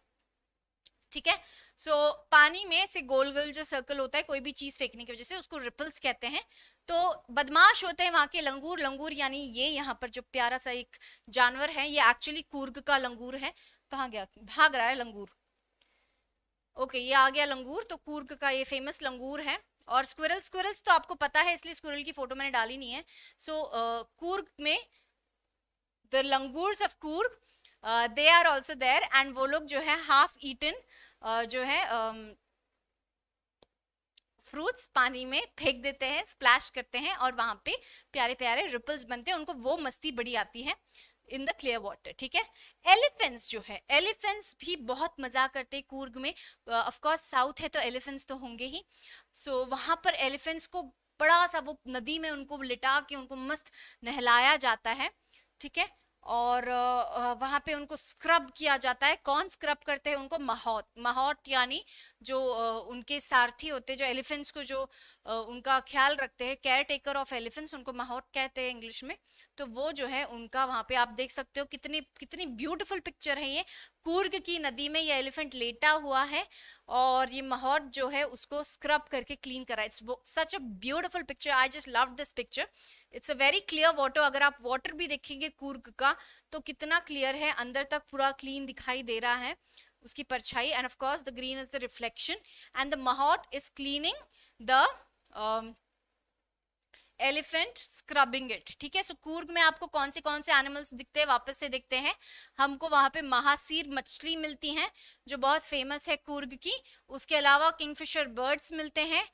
ठीक है सो so, पानी में से गोल गोल जो सर्कल होता है कोई भी चीज फेंकने की वजह से उसको रिपल्स कहते हैं तो बदमाश होते हैं वहाँ के लंगूर लंगूर यानी ये यहाँ पर जो प्यारा सा एक जानवर है ये एक्चुअली कुर्ग का लंगूर है कहाँ गया भाग रहा है लंगूर ओके ये आ गया लंगूर तो कुर्ग का ये फेमस लंगूर है और स्क्विरल स्क्विरल्स तो आपको पता है इसलिए स्क्विरल की फोटो मैंने डाली नहीं है सो so, कूर्ग uh, में the langurs of Coorg they are also there and वो लोग जो है हाफ ईटन जो है um, फ्रूट्स पानी में फेंक देते हैं स्प्लैश करते हैं और वहाँ पे प्यारे प्यारे रिपल्स बनते हैं उनको वो मस्ती बड़ी आती है इन द क्लियर वाटर ठीक है एलिफेंट्स जो है एलिफेंट्स भी बहुत मजा करते हैं कूर्ग में ऑफकोर्स uh, साउथ है तो एलिफेंट्स तो होंगे ही सो so, वहाँ पर एलिफेंट्स को बड़ा सा वो नदी में उनको लिटा के उनको मस्त नहलाया जाता है ठीक है और वहाँ पे उनको स्क्रब किया जाता है कौन स्क्रब करते हैं उनको महौत महौत यानी जो उनके सारथी होते हैं जो एलिफेंट्स को जो उनका ख्याल रखते हैं केयर टेकर ऑफ एलिफेंट्स उनको महौत कहते हैं इंग्लिश में तो वो जो है उनका वहाँ पे आप देख सकते हो कितनी कितनी ब्यूटीफुल पिक्चर है ये कूर्ग की नदी में यह एलिफेंट लेटा हुआ है और ये महोट जो है उसको स्क्रब करके क्लीन करा it's such a beautiful picture I just love this picture it's a very clear water अगर आप वाटर भी देखेंगे कूर्ग का तो कितना क्लियर है अंदर तक पूरा क्लीन दिखाई दे रहा है उसकी परछाई and of course the green is the reflection and the mahout is cleaning the elephant scrubbing it ठीक है सो कूर्ग में आपको कौन से कौन से एनिमल्स दिखते हैं वापस से देखते हैं हमको वहाँ पे महासीर मछली मिलती हैं जो बहुत फेमस है कूर्ग की उसके अलावा किंगफिशर बर्ड्स मिलते हैं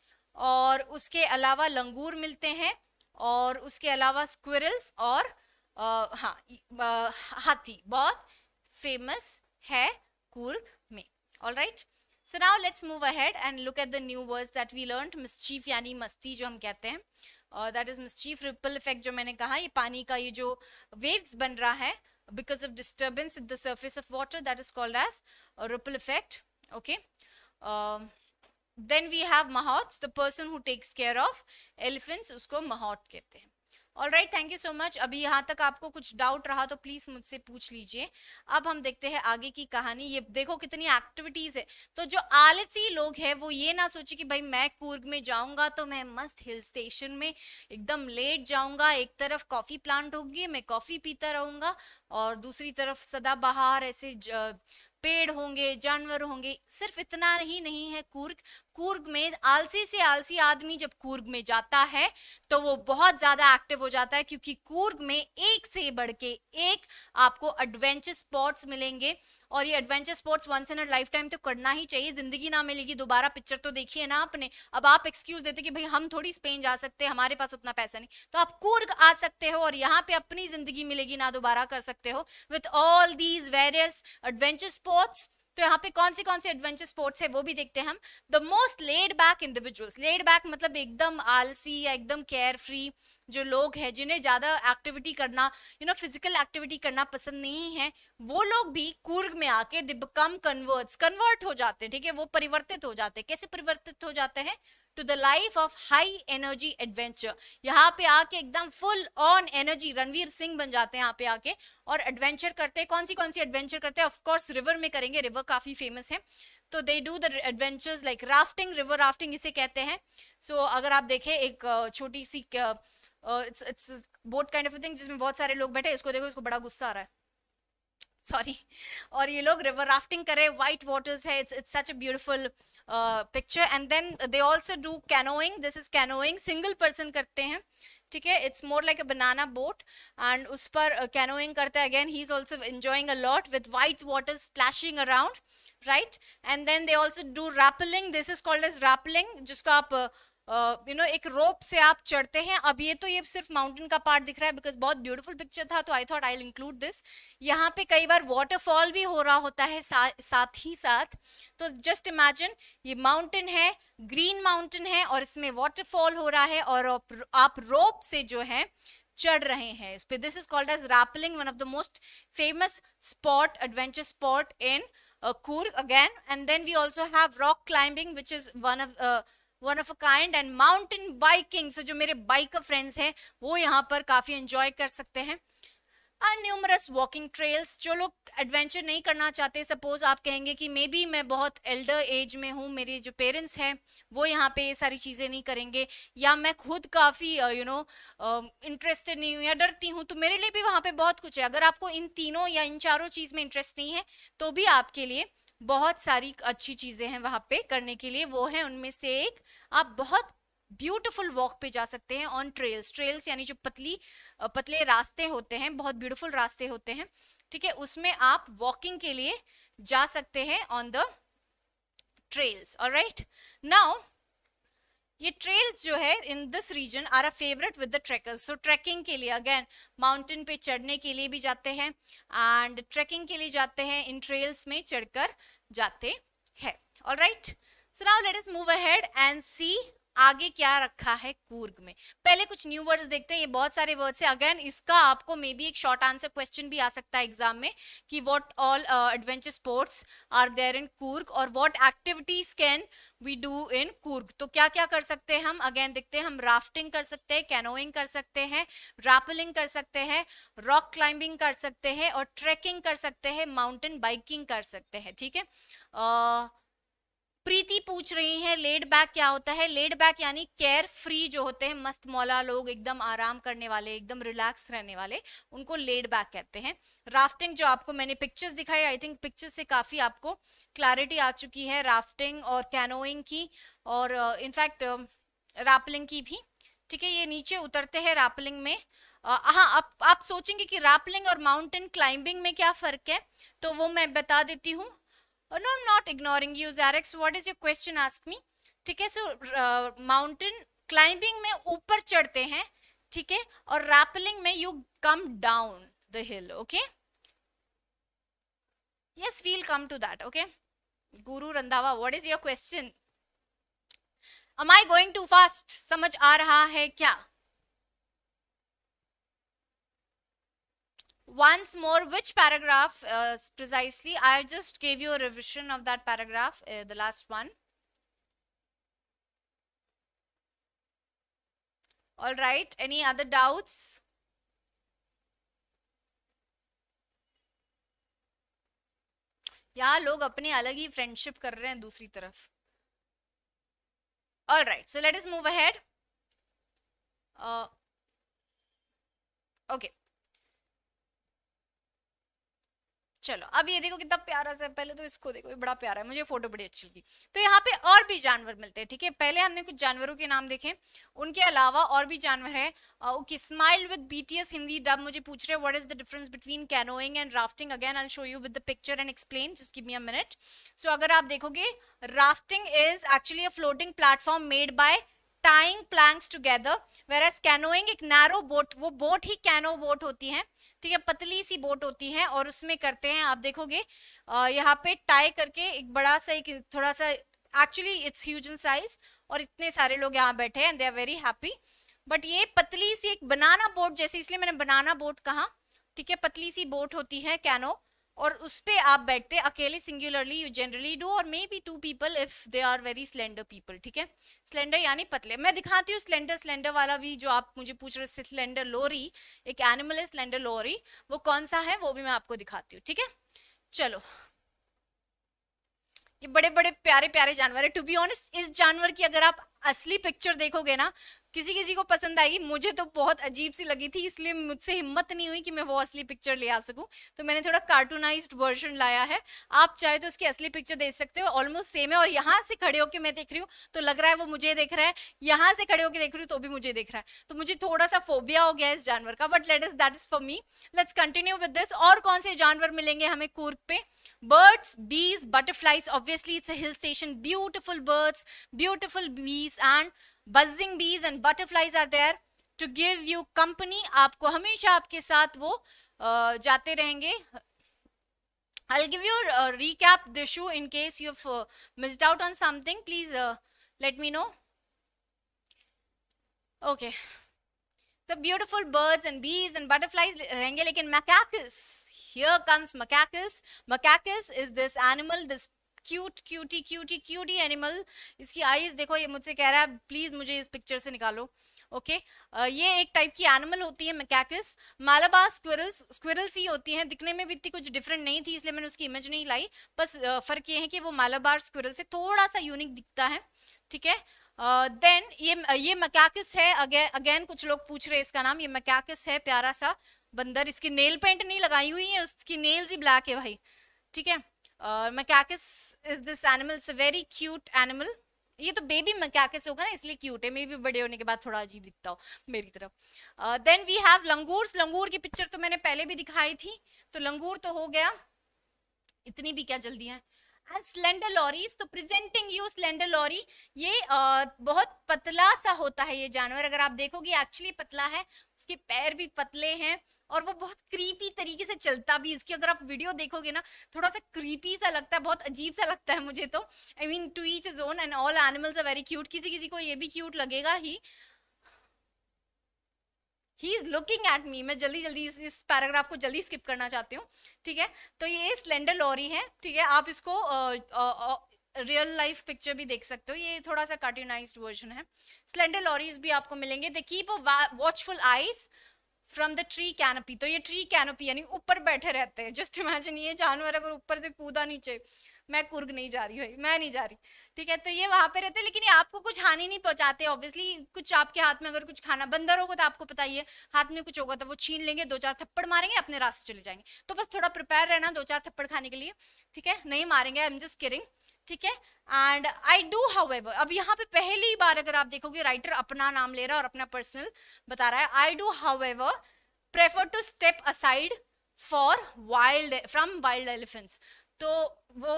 और उसके अलावा लंगूर मिलते हैं और उसके अलावा स्क्विरल्स और हाँ हाथी बहुत फेमस है कूर्ग में all right so now let's move ahead and look at the new words that we learn mischief यानी मस्ती जो हम कहते हैं that is mischief ripple effect जो मैंने कहा ये पानी का ये जो वेव्स बन रहा है because of disturbance in the surface of water that is called as ripple effect okay then we have mahouts the person who takes care of elephants उसको महाट कहते हैं all right thank you so much अभी यहाँ तक आपको कुछ doubt रहा तो प्लीज़ मुझसे पूछ लीजिए अब हम देखते हैं आगे की कहानी ये देखो कितनी एक्टिविटीज़ है तो जो आलसी लोग हैं वो ये ना सोचे कि भाई मैं कूर्ग में जाऊँगा तो मैं मस्त हिल स्टेशन में एकदम लेट जाऊँगा एक तरफ कॉफ़ी प्लांट होगी मैं कॉफ़ी पीता रहूँगा और दूसरी तरफ सदाबहार ऐसे पेड़ होंगे जानवर होंगे सिर्फ इतना ही नहीं है कूर्ग कुर्ग में आलसी से आलसी आदमी जब कूर्ग में जाता है तो वो बहुत ज़्यादा एक्टिव हो जाता है क्योंकि कूर्ग में एक से बढ़ के एक आपको एडवेंचर स्पोर्ट्स मिलेंगे और ये adventure sports once in a lifetime तो करना ही चाहिए ज़िंदगी ना मिलेगी दोबारा पिक्चर तो देखिए ना आपने अब आप एक्सक्यूज़ देते कि भाई हम थोड़ी स्पेन जा सकते हैं हमारे पास उतना पैसा नहीं तो आप कूर्ग आ सकते हो और यहाँ पे अपनी ज़िंदगी मिलेगी ना दोबारा कर सकते हो with all these various adventure sports तो यहाँ पे कौन सी कौन सी एडवेंचर स्पोर्ट्स है वो भी देखते हैं हम the most laid back individuals laid back मतलब एकदम आलसी या एकदम केयर फ्री जो लोग हैं जिन्हें ज़्यादा एक्टिविटी करना यू नो फिजिकल एक्टिविटी करना पसंद नहीं है वो लोग भी कुर्ग में आके दिबकम कन्वर्ट कन्वर्ट्स कन्वर्ट हो जाते हैं ठीक है वो परिवर्तित हो जाते हैं कैसे परिवर्तित हो जाते हैं to the life of high energy adventure यहाँ पे आके एकदम full on energy Ranveer Singh बन जाते हैं यहाँ पे आके और एडवेंचर करते हैं कौन सी कौन सी एडवेंचर करते हैं ऑफकोर्स रिवर में करेंगे रिवर काफ़ी फेमस है तो they do the adventures like rafting river rafting इसे कहते हैं सो so, अगर आप देखें एक छोटी सी it's it's boat kind of thing जिसमें बहुत सारे लोग बैठे इसको देखो इसको बड़ा गुस्सा आ रहा है सॉरी और ये लोग रिवर राफ्टिंग करें वाइट वाटर्स है it's it's such a beautiful picture and then they also do canoeing this is canoeing single person करते हैं ठीक है it's more like a banana boat and उस पर कैनोइंग करते हैं again he is also enjoying a lot with white water splashing around right and then they also do rappelling this is called as rappelling जिसको आप uh, you know एक रोप से आप चढ़ते हैं अब ये तो ये सिर्फ माउंटेन का पार्ट दिख रहा है बिकॉज बहुत ब्यूटीफुल पिक्चर था तो I thought I include this यहाँ पे कई बार वाटरफॉल भी हो रहा होता है सा, साथ ही साथ तो जस्ट इमेजिन ये माउंटेन है ग्रीन माउंटेन है और इसमें वाटरफॉल हो रहा है और आप रोप से जो है चढ़ रहे हैं इस पर this is called as rappelling one of the most famous spot adventure spot in Coorg again and then we also have rock climbing which is one of one of a kind and mountain biking so जो मेरे biker friends हैं वो यहाँ पर काफ़ी enjoy कर सकते हैं अन्यूमरस न्यूमरस वॉकिंग ट्रेल्स जो लोग एडवेंचर नहीं करना चाहते सपोज आप कहेंगे कि मे बी मैं बहुत एल्डर एज में हूँ मेरे जो पेरेंट्स हैं वो यहाँ पे ये सारी चीज़ें नहीं करेंगे या मैं खुद काफ़ी यू नो इंटरेस्टेड नहीं हूँ या डरती हूँ तो मेरे लिए भी वहाँ पे बहुत कुछ है अगर आपको इन तीनों या इन चारों चीज़ में इंटरेस्ट नहीं है तो भी आपके लिए बहुत सारी अच्छी चीज़ें हैं वहां पे करने के लिए वो है उनमें से एक आप बहुत ब्यूटीफुल वॉक पे जा सकते हैं ऑन ट्रेल्स ट्रेल्स यानी जो पतली पतले रास्ते होते हैं बहुत ब्यूटीफुल रास्ते होते हैं ठीक है उसमें आप वॉकिंग के लिए जा सकते हैं ऑन द ट्रेल्स और राइट नाउ ये ट्रेल्स जो है in this region are a favourite with the trekkers so trekking के लिए अगेन माउंटेन पे चढ़ने के लिए भी जाते हैं एंड ट्रैकिंग के लिए जाते हैं इन ट्रेल्स में चढ़कर जाते हैं alright right so now let us move ahead and see आगे क्या रखा है कूर्ग में पहले कुछ न्यू वर्ड्स देखते हैं ये बहुत सारे वर्ड्स है अगेन इसका आपको मे बी एक शॉर्ट आंसर क्वेश्चन भी आ सकता है एग्जाम में कि what all adventure sports are there in Coorg और what activities can we do in Coorg तो क्या क्या कर सकते हैं हम अगेन देखते हैं हम राफ्टिंग कर सकते हैं कैनोइंग कर सकते हैं रैपलिंग कर सकते हैं रॉक क्लाइंबिंग कर सकते हैं और ट्रेकिंग कर सकते हैं माउंटेन बाइकिंग कर सकते हैं ठीक है uh, प्रीति पूछ रही है लेड बैक क्या होता है लेड बैक यानी केयर फ्री जो होते हैं मस्त मौला लोग एकदम आराम करने वाले एकदम रिलैक्स रहने वाले उनको लेड बैक कहते हैं राफ्टिंग जो आपको मैंने पिक्चर्स दिखाई आई थिंक पिक्चर्स से काफ़ी आपको क्लैरिटी आ चुकी है राफ्टिंग और कैनोइंग की और इनफैक्ट uh, uh, की भी ठीक है ये नीचे उतरते हैं रापलिंग में uh, हाँ आप आप सोचेंगे कि रैपलिंग और माउंटेन क्लाइंबिंग में क्या फ़र्क है तो वो मैं बता देती हूँ Oh, no, I'm not ignoring you, Zarex. What is your question? Ask me. ठीक है सो माउंटेन क्लाइंबिंग में ऊपर चढ़ते हैं ठीक है और रैपलिंग में you come down the hill okay yes we'll come to that okay guru randhawa what is your question am i going too fast samajh aa raha hai kya once more which paragraph uh, precisely i just gave you a revision of that paragraph uh, the last one all right any other doubts Yeah, log apne अलग ही friendship कर रहे हैं दूसरी तरफ all right so let चलो अब ये देखो कितना प्यारा सा पहले तो इसको देखो ये बड़ा प्यारा है मुझे फोटो बड़ी अच्छी लगी तो यहाँ पे और भी जानवर मिलते हैं ठीक है पहले हमने कुछ जानवरों के नाम देखे उनके अलावा और भी जानवर है okay smile with BTS Hindi dub मुझे पूछ रहे हैं what is the difference between canoeing and rafting again I show you with the picture and explain just give me a minute so अगर आप देखोगे rafting is actually a floating platform made by tying planks together whereas canoeing एक narrow boat वो boat ही canoe boat होती है ठीक है पतली सी बोट होती है और उसमें करते हैं आप देखोगे यहाँ पे टाई करके एक बड़ा सा एक थोड़ा सा actually it's huge in size और इतने सारे लोग यहाँ बैठे हैं they are very happy but ये पतली सी एक बनाना बोट जैसे इसलिए मैंने बनाना बोट कहा ठीक है पतली सी बोट होती है कैनो और उस पर आप बैठते अकेले सिंगुलरली यू जनरली डू और maybe two people if they are very slender people ठीक है स्लेंडर यानी पतले मैं दिखाती हूँ स्लेंडर स्लेंडर वाला भी जो आप मुझे पूछ रहे हो स्लेंडर लोरी एक एनिमल है स्लेंडर लोरी वो कौन सा है वो भी मैं आपको दिखाती हूँ ठीक है चलो ये बड़े बड़े प्यारे प्यारे जानवर है टू बी ऑनेस्ट इस जानवर की अगर आप असली पिक्चर देखोगे ना किसी किसी को पसंद आएगी मुझे तो बहुत अजीब सी लगी थी इसलिए मुझसे हिम्मत नहीं हुई कि मैं वो असली पिक्चर ले आ सकूं तो मैंने थोड़ा कार्टूनाइज्ड वर्जन लाया है आप चाहे तो उसकी असली पिक्चर देख सकते हो ऑलमोस्ट सेम है और यहाँ से खड़े होकर मैं देख रही हूँ तो लग रहा है वो मुझे देख रहा है यहाँ से खड़े होकर देख रही हूँ तो भी मुझे देख रहा है तो मुझे थोड़ा सा फोबिया हो गया इस जानवर का but let is that is for me let's continue with this और कौन से जानवर मिलेंगे हमें कूर्ग पे birds bees butterflies obviously it's hill station beautiful birds beautiful bees bees and buzzing bees and butterflies are there to give you company आपको हमेशा आपके साथ wo uh, जात रहेंगे I'll give you a recap the show in case you've uh, missed out on something please uh, let me know okay so beautiful birds and bees and butterflies rahenge. लेकिन macacus here comes macacus macacus is this animal this cute cutie cutie cutie animal इसकी eyes देखो ये मुझसे कह रहा है please मुझे इस पिक्चर से निकालो ओके okay? uh, ये एक टाइप की एनिमल होती है मैकेकिस मालाबार स्क्विरल्स स्क्विरल्स ही होती हैं दिखने में भी इतनी कुछ डिफरेंट नहीं थी इसलिए मैंने उसकी इमेज नहीं लाई बस फ़र्क ये है कि वो मालाबार स्क्विरल से थोड़ा सा यूनिक दिखता है ठीक है देन ये ये मकैकिस है अगेन कुछ लोग पूछ रहे हैं इसका नाम ये मकैकिस है प्यारा सा बंदर इसकी नेल पेंट नहीं लगाई हुई है उसकी नेल्स ही ब्लैक है भाई ठीक है और macaques is this animal is a very cute animal ये तो बेबी मकैकस होगा ना इसलिए क्यूट है मे भी बड़े होने के बाद थोड़ा अजीब दिखता हो मेरी तरफ then we have langurs langur की पिक्चर तो मैंने पहले भी दिखाई थी तो लंगूर तो हो गया इतनी भी क्या जल्दी है एंड स्लेंडर लॉरीज तो प्रेजेंटिंग यू स्लेंडर लॉरी ये आ, uh, बहुत पतला सा होता है ये जानवर अगर आप देखोगे एक्चुअली पतला है इसके पैर भी पतले हैं और वो बहुत क्रीपी तरीके से चलता भी इसकी अगर आप वीडियो देखोगे ना थोड़ा सा क्रीपी सा लगता है बहुत अजीब सा लगता है मुझे तो I mean to each own and all animals are very cute किसी किसी को ये भी क्यूट लगेगा he he is looking at me मैं जल्दी जल्दी इस, इस पैराग्राफ को जल्दी स्किप करना चाहती हूँ ठीक है तो ये स्लेंडर लॉरी है ठीक है आप इसको रियल लाइफ पिक्चर भी देख सकते हो ये थोड़ा सा कार्टूनाइज वर्जन है स्लेंडर लॉरीज भी आपको मिलेंगे the keep a watchful eyes from the tree canopy तो ये ट्री कैनोपी यानी ऊपर बैठे रहते हैं जस्ट इमेजिन ये जानवर अगर ऊपर से कूदा नीचे मैं कुर्ग नहीं जा रही भाई मैं नहीं जा रही ठीक है तो ये वहाँ पे रहते हैं लेकिन ये आपको कुछ हानि नहीं पहुँचाते ऑब्वियसली कुछ आपके हाथ में अगर कुछ खाना बंदर होगा तो आपको पता ही है हाथ में कुछ होगा तो वो छीन लेंगे दो चार थप्पड़ मारेंगे अपने रास्ते चले जाएंगे तो बस थोड़ा प्रिपेयर रहना दो चार थप्पड़ खाने के लिए ठीक है नहीं मारेंगे आई एम जस्ट किरिंग ठीक है एंड आई डू हाउएवर अब यहाँ पे पहली बार अगर आप देखोगे राइटर अपना नाम ले रहा है और अपना पर्सनल बता रहा है I do ever prefer to step aside for wild from wild elephants तो वो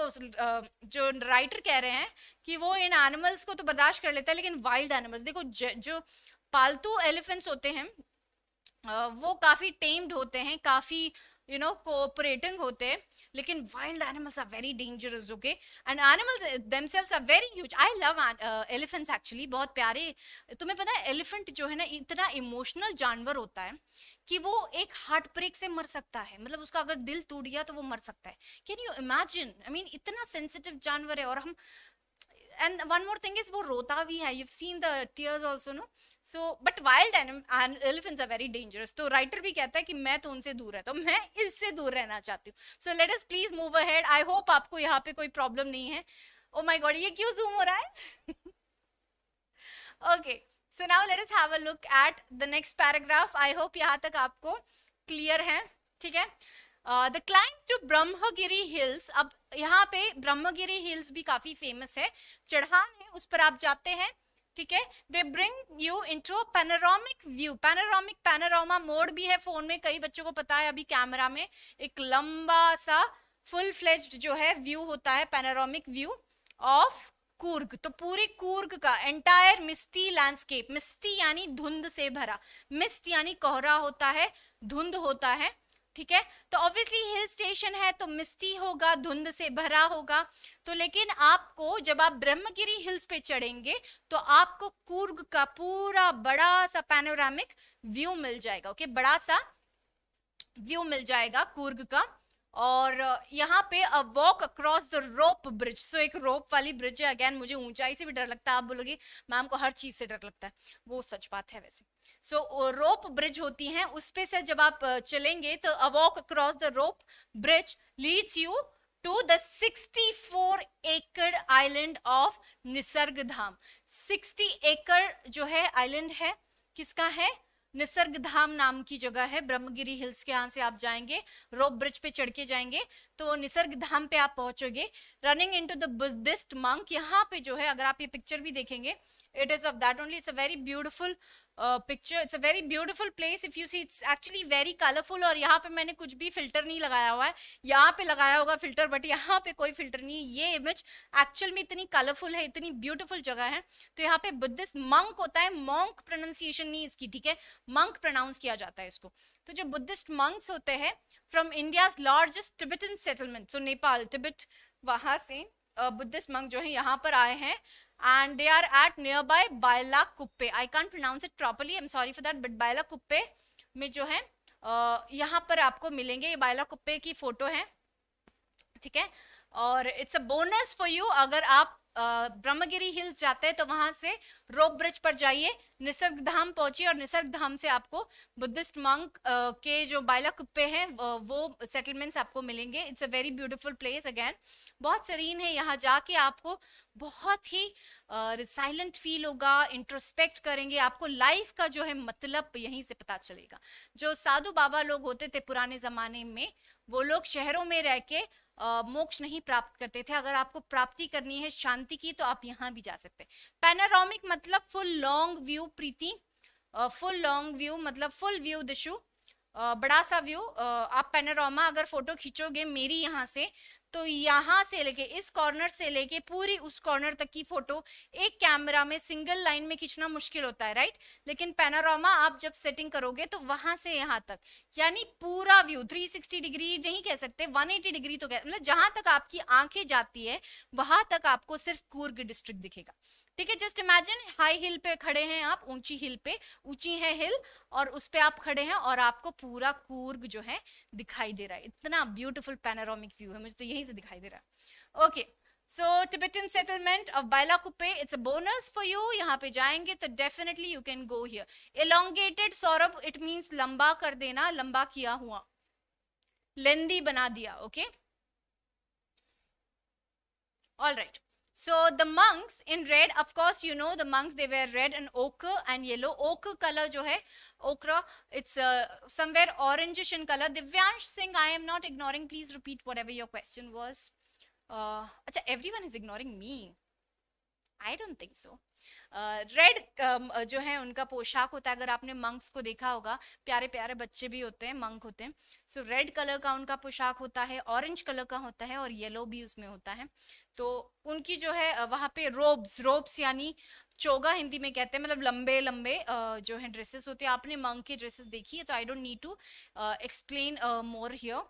जो राइटर कह रहे हैं कि वो इन एनिमल्स को तो बर्दाश्त कर लेता है लेकिन वाइल्ड एनिमल्स देखो जो पालतू एलिफेंट्स होते हैं वो काफ़ी टेम्ड होते हैं काफ़ी यू नो कोऑपरेटिंग होते हैं लेकिन wild animals are very dangerous okay and animals themselves are very huge I love elephants actually बहुत प्यारे तुम्हें पता है एलिफेंट जो है ना इतना इमोशनल जानवर होता है कि वो एक हार्ट ब्रेक से मर सकता है मतलब उसका अगर दिल टूट गया तो वो मर सकता है can you imagine I mean इतना सेंसिटिव जानवर है और हम and one more thing is वो रोता भी है you seen the tears also no so but wild elephants are very dangerous तो राइटर भी कहता है कि मैं तो उनसे दूर रहता हूँ मैं इससे दूर रहना चाहती हूँ so let us please move ahead I hope आपको यहाँ पे कोई प्रॉब्लम नहीं है ओ माई गॉड ये क्यों जूम हो रहा है okay so now let us have a look at the next paragraph I hope यहाँ तक आपको क्लियर है ठीक है the climb to Brahmagiri hills अब यहाँ पे ब्रह्मगिरी हिल्स भी काफ़ी फेमस है चढ़ान है उस पर आप जाते हैं ठीक है they bring you to panoramic view panoramic panorama mode भी है फोन में कई बच्चों को पता है अभी कैमरा में एक लंबा सा फुल फ्लेज्ड जो है व्यू होता है पेनारोमिक व्यू ऑफ कूर्ग तो पूरे कूर्ग का एंटायर मिस्टी लैंडस्केप मिस्टी यानी धुंध से भरा मिस्ट यानी कोहरा होता है धुंध होता है ठीक है तो ऑब्वियसली हिल स्टेशन है तो मिस्टी होगा धुंध से भरा होगा तो लेकिन आपको जब आप ब्रह्मगिरी हिल्स पे चढ़ेंगे तो आपको कूर्ग का पूरा बड़ा सा पैनोरामिक व्यू मिल जाएगा ओके बड़ा सा व्यू मिल जाएगा कूर्ग का और यहाँ पे a walk across the rope bridge so एक रोप वाली ब्रिज है अगेन मुझे ऊंचाई से भी डर लगता है आप बोलोगे मैम को हर चीज से डर लगता है वो सच बात है वैसे सो so, रोप ब्रिज होती हैं उस पे से जब आप चलेंगे तो a walk across the rope bridge leads you to the 64 acre island of Nisarga Dham sixty acre जो है आइलैंड है किसका है निसर्ग धाम नाम की जगह है ब्रह्मगिरी हिल्स के यहाँ से आप जाएंगे रोप ब्रिज पे चढ़ के जाएंगे तो निसर्ग धाम पे आप पहुंचोगे running into the Buddhist monk यहाँ पे जो है अगर आप ये पिक्चर भी देखेंगे it is of that only it's a very beautiful picture it's a very beautiful place if you see it's actually very colourful और यहाँ पे मैंने कुछ भी फिल्टर नहीं लगाया हुआ है यहाँ पे लगाया होगा फिल्टर बट यहाँ पे कोई फिल्टर नहीं ये इमेज एक्चुअल में इतनी कलरफुल है इतनी ब्यूटिफुल जगह है तो यहाँ पे बुद्धिस्ट मंक होता है मॉन्क प्रोनाउंसिएशन नहीं इसकी ठीक है मंक प्रोनाउंस किया जाता है इसको तो जो बुद्धिस्ट मंक्स होते हैं from India's largest Tibetan settlement so Nepal Tibet वहां से बुद्धिस्ट मंक जो है यहाँ पर आए हैं and they are at nearby Baila Kuppe. I can't pronounce it properly. I'm sorry for that. But Baila Kuppe में जो है यहाँ पर आपको मिलेंगे ये Baila Kuppe की फोटो है ठीक है और it's a bonus for you अगर आप ब्रह्मगिरी हिल्स जाते हैं तो वहां से रोप ब्रिज पर जाइए निसर्ग धाम पहुंचिए और निसर्ग धाम से आपको बुद्धिस्ट मंक के जो बायला कुप्पे हैं वो सेटलमेंट्स आपको मिलेंगे it's a very beautiful place again बहुत सरीन है यहाँ जाके आपको बहुत ही साइलेंट फील होगा इंट्रोस्पेक्ट करेंगे आपको लाइफ का जो है मतलब यहीं से पता चलेगा जो साधु बाबा लोग होते थे पुराने ज़माने में वो लोग शहरों में रह के मोक्ष नहीं प्राप्त करते थे अगर आपको प्राप्ति करनी है शांति की तो आप यहाँ भी जा सकते हैं पैनारोमिक मतलब full long view Preeti full long view मतलब फुल व्यू दिशु बड़ा सा व्यू आप पेनारोमा अगर फोटो खींचोगे मेरी यहाँ से तो यहाँ से लेके इस कॉर्नर से लेके पूरी उस कॉर्नर तक की फोटो एक कैमरा में सिंगल लाइन में खींचना मुश्किल होता है राइट लेकिन पेनारोमा आप जब सेटिंग करोगे तो वहां से यहाँ तक यानी पूरा व्यू 360 डिग्री नहीं कह सकते 180 डिग्री तो कह मतलब जहां तक आपकी आंखें जाती है वहां तक आपको सिर्फ कूर्ग डिस्ट्रिक्ट दिखेगा ठीक है जस्ट इमेजिन हाई हिल पे खड़े हैं आप ऊंची हिल पे ऊंची है हिल और उस पे आप खड़े हैं और आपको पूरा कूर्ग जो है दिखाई दे रहा है इतना ब्यूटीफुल पैनारोमिक व्यू है मुझे तो यही से दिखाई दे रहा है okay so Tibetan settlement of Kuppe it's a bonus for you यहाँ पे जाएंगे तो definitely you can go here elongated Saurabh it means लंबा कर देना लंबा किया हुआ लेंदी बना दिया okay all right So the monks in red, of course, you know the monks they were red and ochre and yellow. Ochre color jo hai ochre, it's uh, somewhere orangish in color. Divyansh Singh, I am not ignoring. Please repeat whatever your question was. Uh, acha everyone is ignoring me. i don't think so red uh, um, जो है उनका पोशाक होता है अगर आपने monks को देखा होगा प्यारे प्यारे बच्चे भी होते हैं मंक होते हैं सो रेड कलर का उनका पोशाक होता है ऑरेंज कलर का होता है और येलो भी उसमें होता है तो उनकी जो है वहाँ पे रोब्स रोब्स यानी चोगा हिंदी में कहते हैं मतलब लंबे लंबे जो है ड्रेसेस होते हैं आपने मंग के ड्रेसेस देखी है तो I don't need to explain more here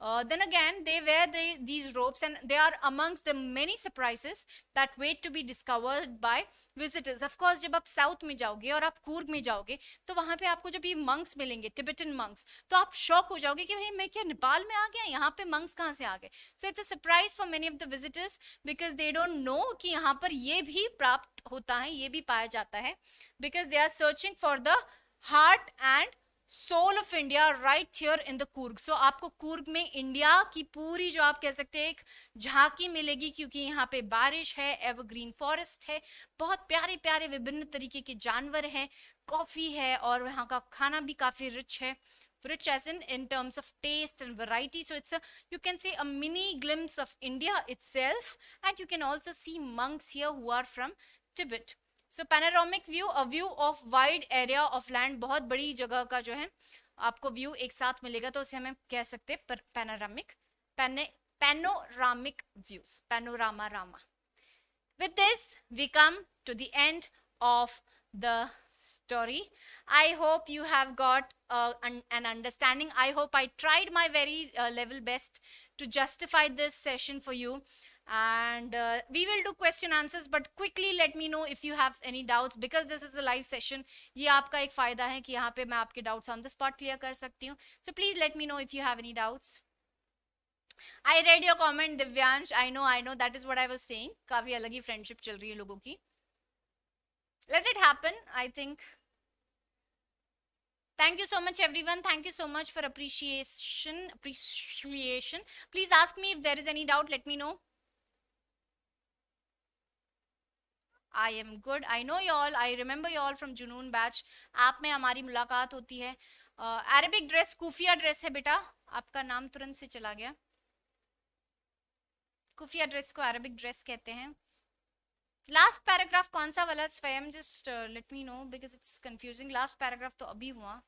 Uh, then again, they wear the, these robes and they are amongst the many surprises that wait to be discovered by visitors. Of course, जब आप south में जाओगे और आप कूर्ग में जाओगे तो वहाँ पे आपको जब ये मंक्स मिलेंगे टिबेटन मंक्स तो आप शॉक हो जाओगे कि भाई मैं क्या नेपाल में आ गया यहाँ पे मंक्स कहाँ से आ गए so it's a surprise for many of the visitors because they don't know कि यहाँ पर ये भी प्राप्त होता है ये भी पाया जाता है because they are searching for the heart and soul of India right here in the Coorg so आपको कुर्ग में इंडिया की पूरी जो आप कह सकते हैं एक झांकी मिलेगी क्योंकि यहाँ पे बारिश है एवरग्रीन फॉरेस्ट है बहुत प्यारे प्यारे विभिन्न तरीके के जानवर हैं कॉफी है और यहाँ का खाना भी काफी रिच है rich as in in terms of taste and variety so it's you can see a mini glimpse of India it's and you can also see monks here who are from Tibet so panoramic view a view of wide area of land बहुत बड़ी जगह का जो है आपको view एक साथ मिलेगा तो उसे हमें कह सकते हैं पैनोरामिक व्यूज पैनोरामा रामा with this we come to the end of the story I hope you have got an understanding I hope I tried my very level best to justify this session for you and uh, we will do question answers but quickly let me know if you have any doubts because this is a live session ये आपका एक फ़ायदा है कि यहाँ पे मैं आपके doubts on the spot clear कर सकती हूँ so please let me know if you have any doubts I read your comment Divyansh I know I know that is what I was saying काफ़ी अलग ही friendship चल रही है लोगों की let it happen I think thank you so much everyone thank you so much for appreciation appreciation please ask me if there is any doubt let me know I am good I know you all I remember you all from Junoon batch app में हमारी मुलाकात होती है Arabic dress खुफिया dress है बेटा आपका नाम तुरंत से चला गया खुफिया ड्रेस को अरेबिक ड्रेस कहते हैं लास्ट पैराग्राफ कौन सा वाला Swayam just let me know because it's confusing last paragraph तो अभी हुआ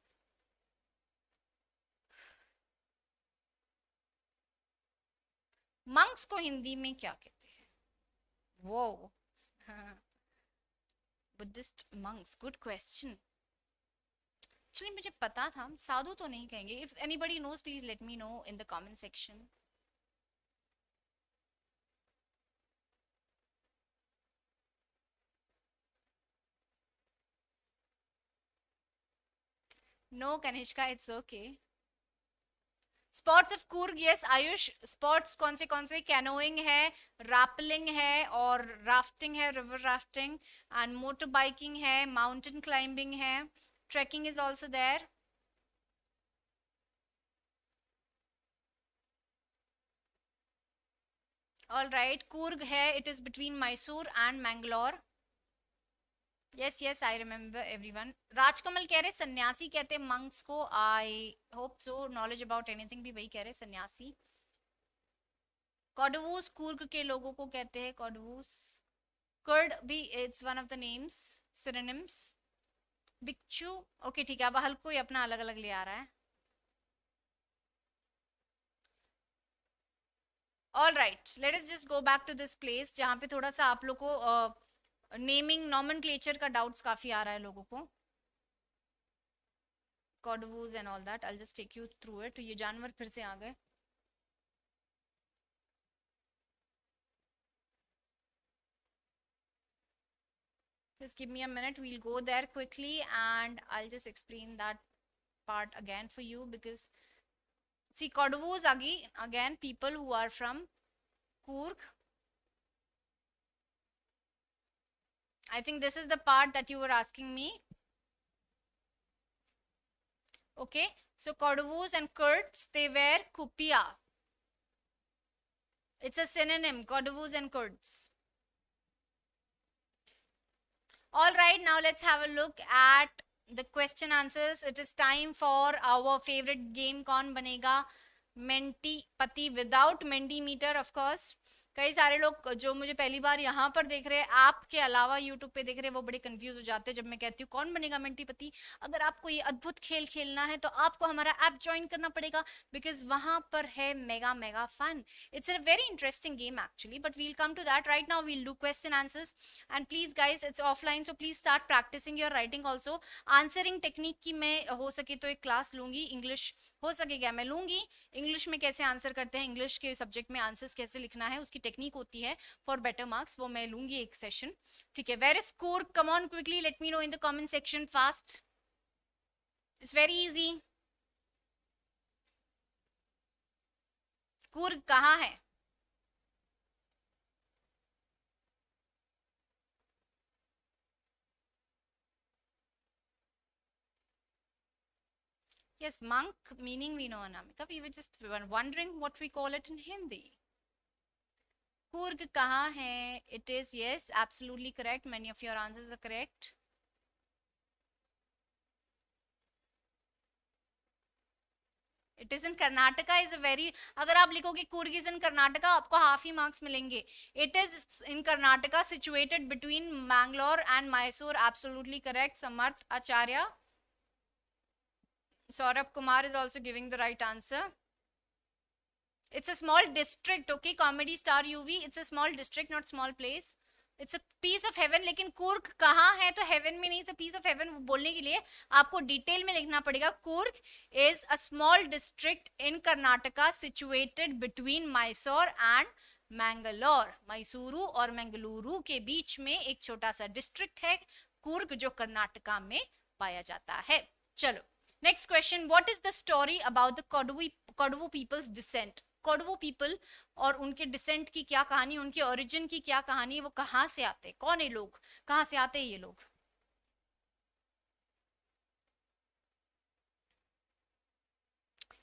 मंक्स को हिंदी में क्या कहते हैं वो Buddhist monks good question actually मुझे पता था साधु तो नहीं कहेंगे if anybody knows please let me know in the comment section no Kanishka it's okay sports of Coorg yes Ayush sports कौन से कौन से कैनोइंग है रापलिंग है और राफ्टिंग है river rafting and motor biking है माउंटेन क्लाइंबिंग है trekking is also there all right Coorg है it is between Mysore and Mangalore yes yes I remember everyone Rajkamal कह रहे सन्यासी कहते मंग्स को I hope so knowledge about anything भी वही कह रहे सन्यासी कॉडवूस कुर्ग के लोगों को कहते हैं कॉडवूस कर्ड भी it's one of the names synonyms बिच्छू ओके ठीक है अब हल्को ही अपना अलग अलग ले आ रहा है all right let is just go back to this place जहाँ पे थोड़ा सा आप लोग को uh, नेमिंग नॉमन क्लेचर का डाउट्स काफ़ी आ रहा है लोगों को Kodavas and all that I just take you through it ये जानवर फिर से आ गए just give me a minute we'll go there quickly and i'll just explain that part again for you because see Kodavu Cordovo's again people who are from Kurk I think this is the part that you were asking me. Okay, so Kordovos and Kurds, they wear kupia. It's a synonym, Kordovos and Kurds. All right, now let's have a look at the question answers. It is time for our favorite game, Kon Banega Menti Pati, without Mentimeter, of course. कई सारे लोग जो मुझे पहली बार यहाँ पर देख रहे हैं आपके अलावा यूट्यूब पे देख रहे हैं वो बड़े कंफ्यूज हो जाते हैं जब मैं कहती हूँ कौन बनेगा मेंटीपति अगर आपको ये अद्भुत खेल खेलना है तो आपको हमारा ऐप ज्वाइन करना पड़ेगा बिकॉज वहाँ पर है mega mega fun it's a very interesting game actually but we'll come to that right now we'll do question answers and please guys it's offline so please start practising your writing also answering technique की मैं हो सके तो एक class लूंगी English हो सके क्या मैं लूंगी इंग्लिश में कैसे आंसर करते हैं इंग्लिश के सब्जेक्ट में आंसर्स कैसे लिखना है उसकी टेक्निक होती है फॉर बेटर मार्क्स वो मैं लूंगी एक सेशन ठीक है where is score come on quickly let me know in the comment section fast it's very easy Coorg कहाँ है Yes, monk meaning we know Anamika. We were just wondering what we call it in Hindi. Coorg कहाँ है it is yes absolutely correct many of your answers are correct it is in Karnataka is a very अगर आप लिखोगे Coorg is in Karnataka आपको half ही marks मिलेंगे it is in Karnataka situated between Mangalore and Mysore absolutely correct Samarth Acharya Saurabh Kumar is also giving the right answer It's a small district, okay? Comedy Star UV. It's a small district, not small place. It's a piece of heaven लेकिन कुर्क कहाँ है तो heaven में नहीं it's a piece of heaven बोलने के लिए आपको डिटेल में लिखना पड़ेगा Coorg is a small district in Karnataka situated between Mysore and Mangalore Mysuru और मैंगलुरु के बीच में एक छोटा सा डिस्ट्रिक्ट है कुर्क जो कर्नाटका में पाया जाता है चलो next question what is the story about the Kodava Kodavu people's descent Kodavas people और उनके डिसेंट की क्या कहानी उनके ओरिजिन की क्या कहानी वो कहाँ से आते कौन है लोग कहाँ से आते ये लोग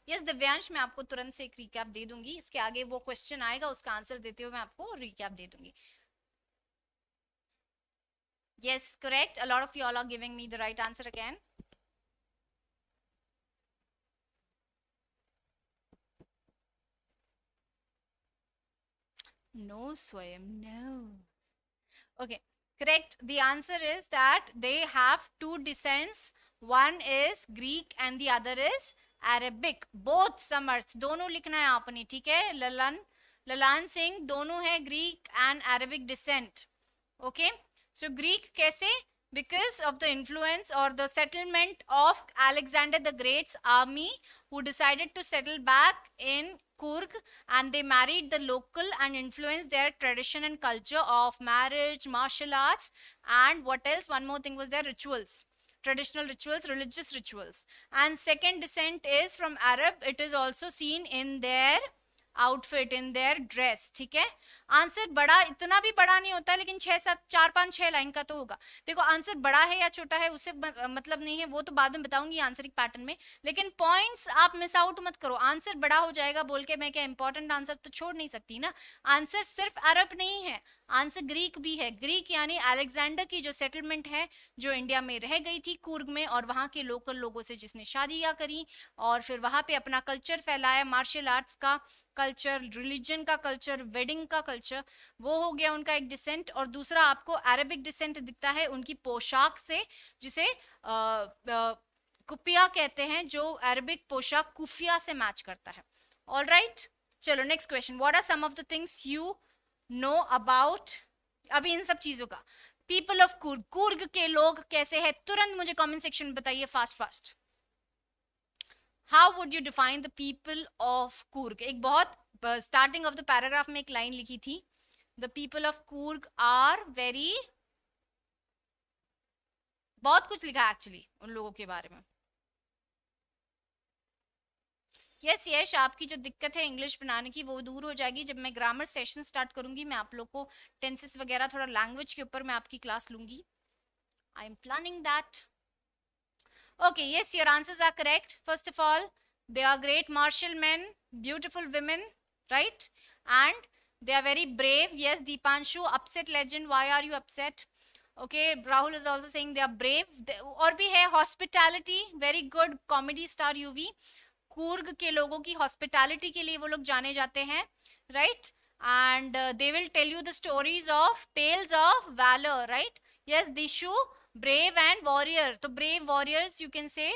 यस yes, दिव्यांश मैं आपको तुरंत से एक रिकैप दे दूंगी इसके आगे वो क्वेश्चन आएगा उसका आंसर देते हुए मैं आपको रिकैप दे दूंगी yes correct a lot of you all are giving me the right answer again No, Swayam, no. Okay, correct. The answer is that they have two descents. One is Greek and the other is Arabic. Both Samarth दोनों लिखना है आपने ठीक है ललन ललान सिंह दोनों है Greek and Arabic descent. Okay, so Greek कैसे? because of the influence or the settlement of Alexander the Great's army who decided to settle back in Kurg and they married the local and influenced their tradition and culture of marriage, martial arts and what else? One more thing was their rituals traditional rituals, religious rituals. And second descent is from Arab. It is also seen in their outfit in their dress ठीक है answer बड़ा इतना भी बड़ा नहीं होता लेकिन छः सात चार पाँच छः लाइन का तो होगा देखो आंसर बड़ा है या छोटा है उससे मतलब नहीं है वो तो बाद में बताऊंगी आंसरिंग पैटर्न में लेकिन पॉइंट्स आप मिस आउट मत करो आंसर बड़ा हो जाएगा बोल के मैं क्या इंपॉर्टेंट आंसर तो छोड़ नहीं सकती ना आंसर सिर्फ अरब नहीं है आंसर ग्रीक भी है ग्रीक यानी अलेक्जेंडर की जो सेटलमेंट है जो इंडिया में रह गई थी कूर्ग में और वहाँ के लोकल लोगों से जिसने शादियाँ करी और फिर वहाँ पे अपना कल्चर फैलाया मार्शल आर्ट्स का कल्चर रिलीजन का कल्चर वेडिंग का कल्चर वो हो गया उनका एक डिसेंट और दूसरा आपको अरेबिक डिसेंट दिखता है उनकी पोशाक से जिसे आ, आ, कुपिया कहते हैं जो अरबिक पोशाक कुफिया से मैच करता है ऑल राइट right? चलो next question what are some of the things you know about अभी इन सब चीज़ों का पीपल ऑफ कुर्ग कुर्ग के लोग कैसे हैं तुरंत मुझे कमेंट सेक्शन में बताइए fast fast how would you define the people of Coorg एक बहुत स्टार्टिंग ऑफ द पैराग्राफ में एक लाइन लिखी थी the people of Coorg are very बहुत कुछ लिखा है एक्चुअली उन लोगों के बारे में यस यश आपकी जो दिक्कत है इंग्लिश बनाने की वो दूर हो जाएगी जब मैं ग्रामर सेशन स्टार्ट करूंगी मैं आप लोग को टेंसेस वगैरह थोड़ा लैंग्वेज के ऊपर मैं आपकी क्लास लूंगी I am planning that okay yes your answers are correct first of all they are great martial man beautiful women right and they are very brave yes Deepanshu upset legend why are you upset okay Rahul is also saying और भी है hospitality very good comedy star U V Coorg के लोगों की hospitality के लिए वो लोग जाने जाते हैं right and they will tell you the stories of tales of valour right yes Dishu brave and warrior तो brave warriors you can say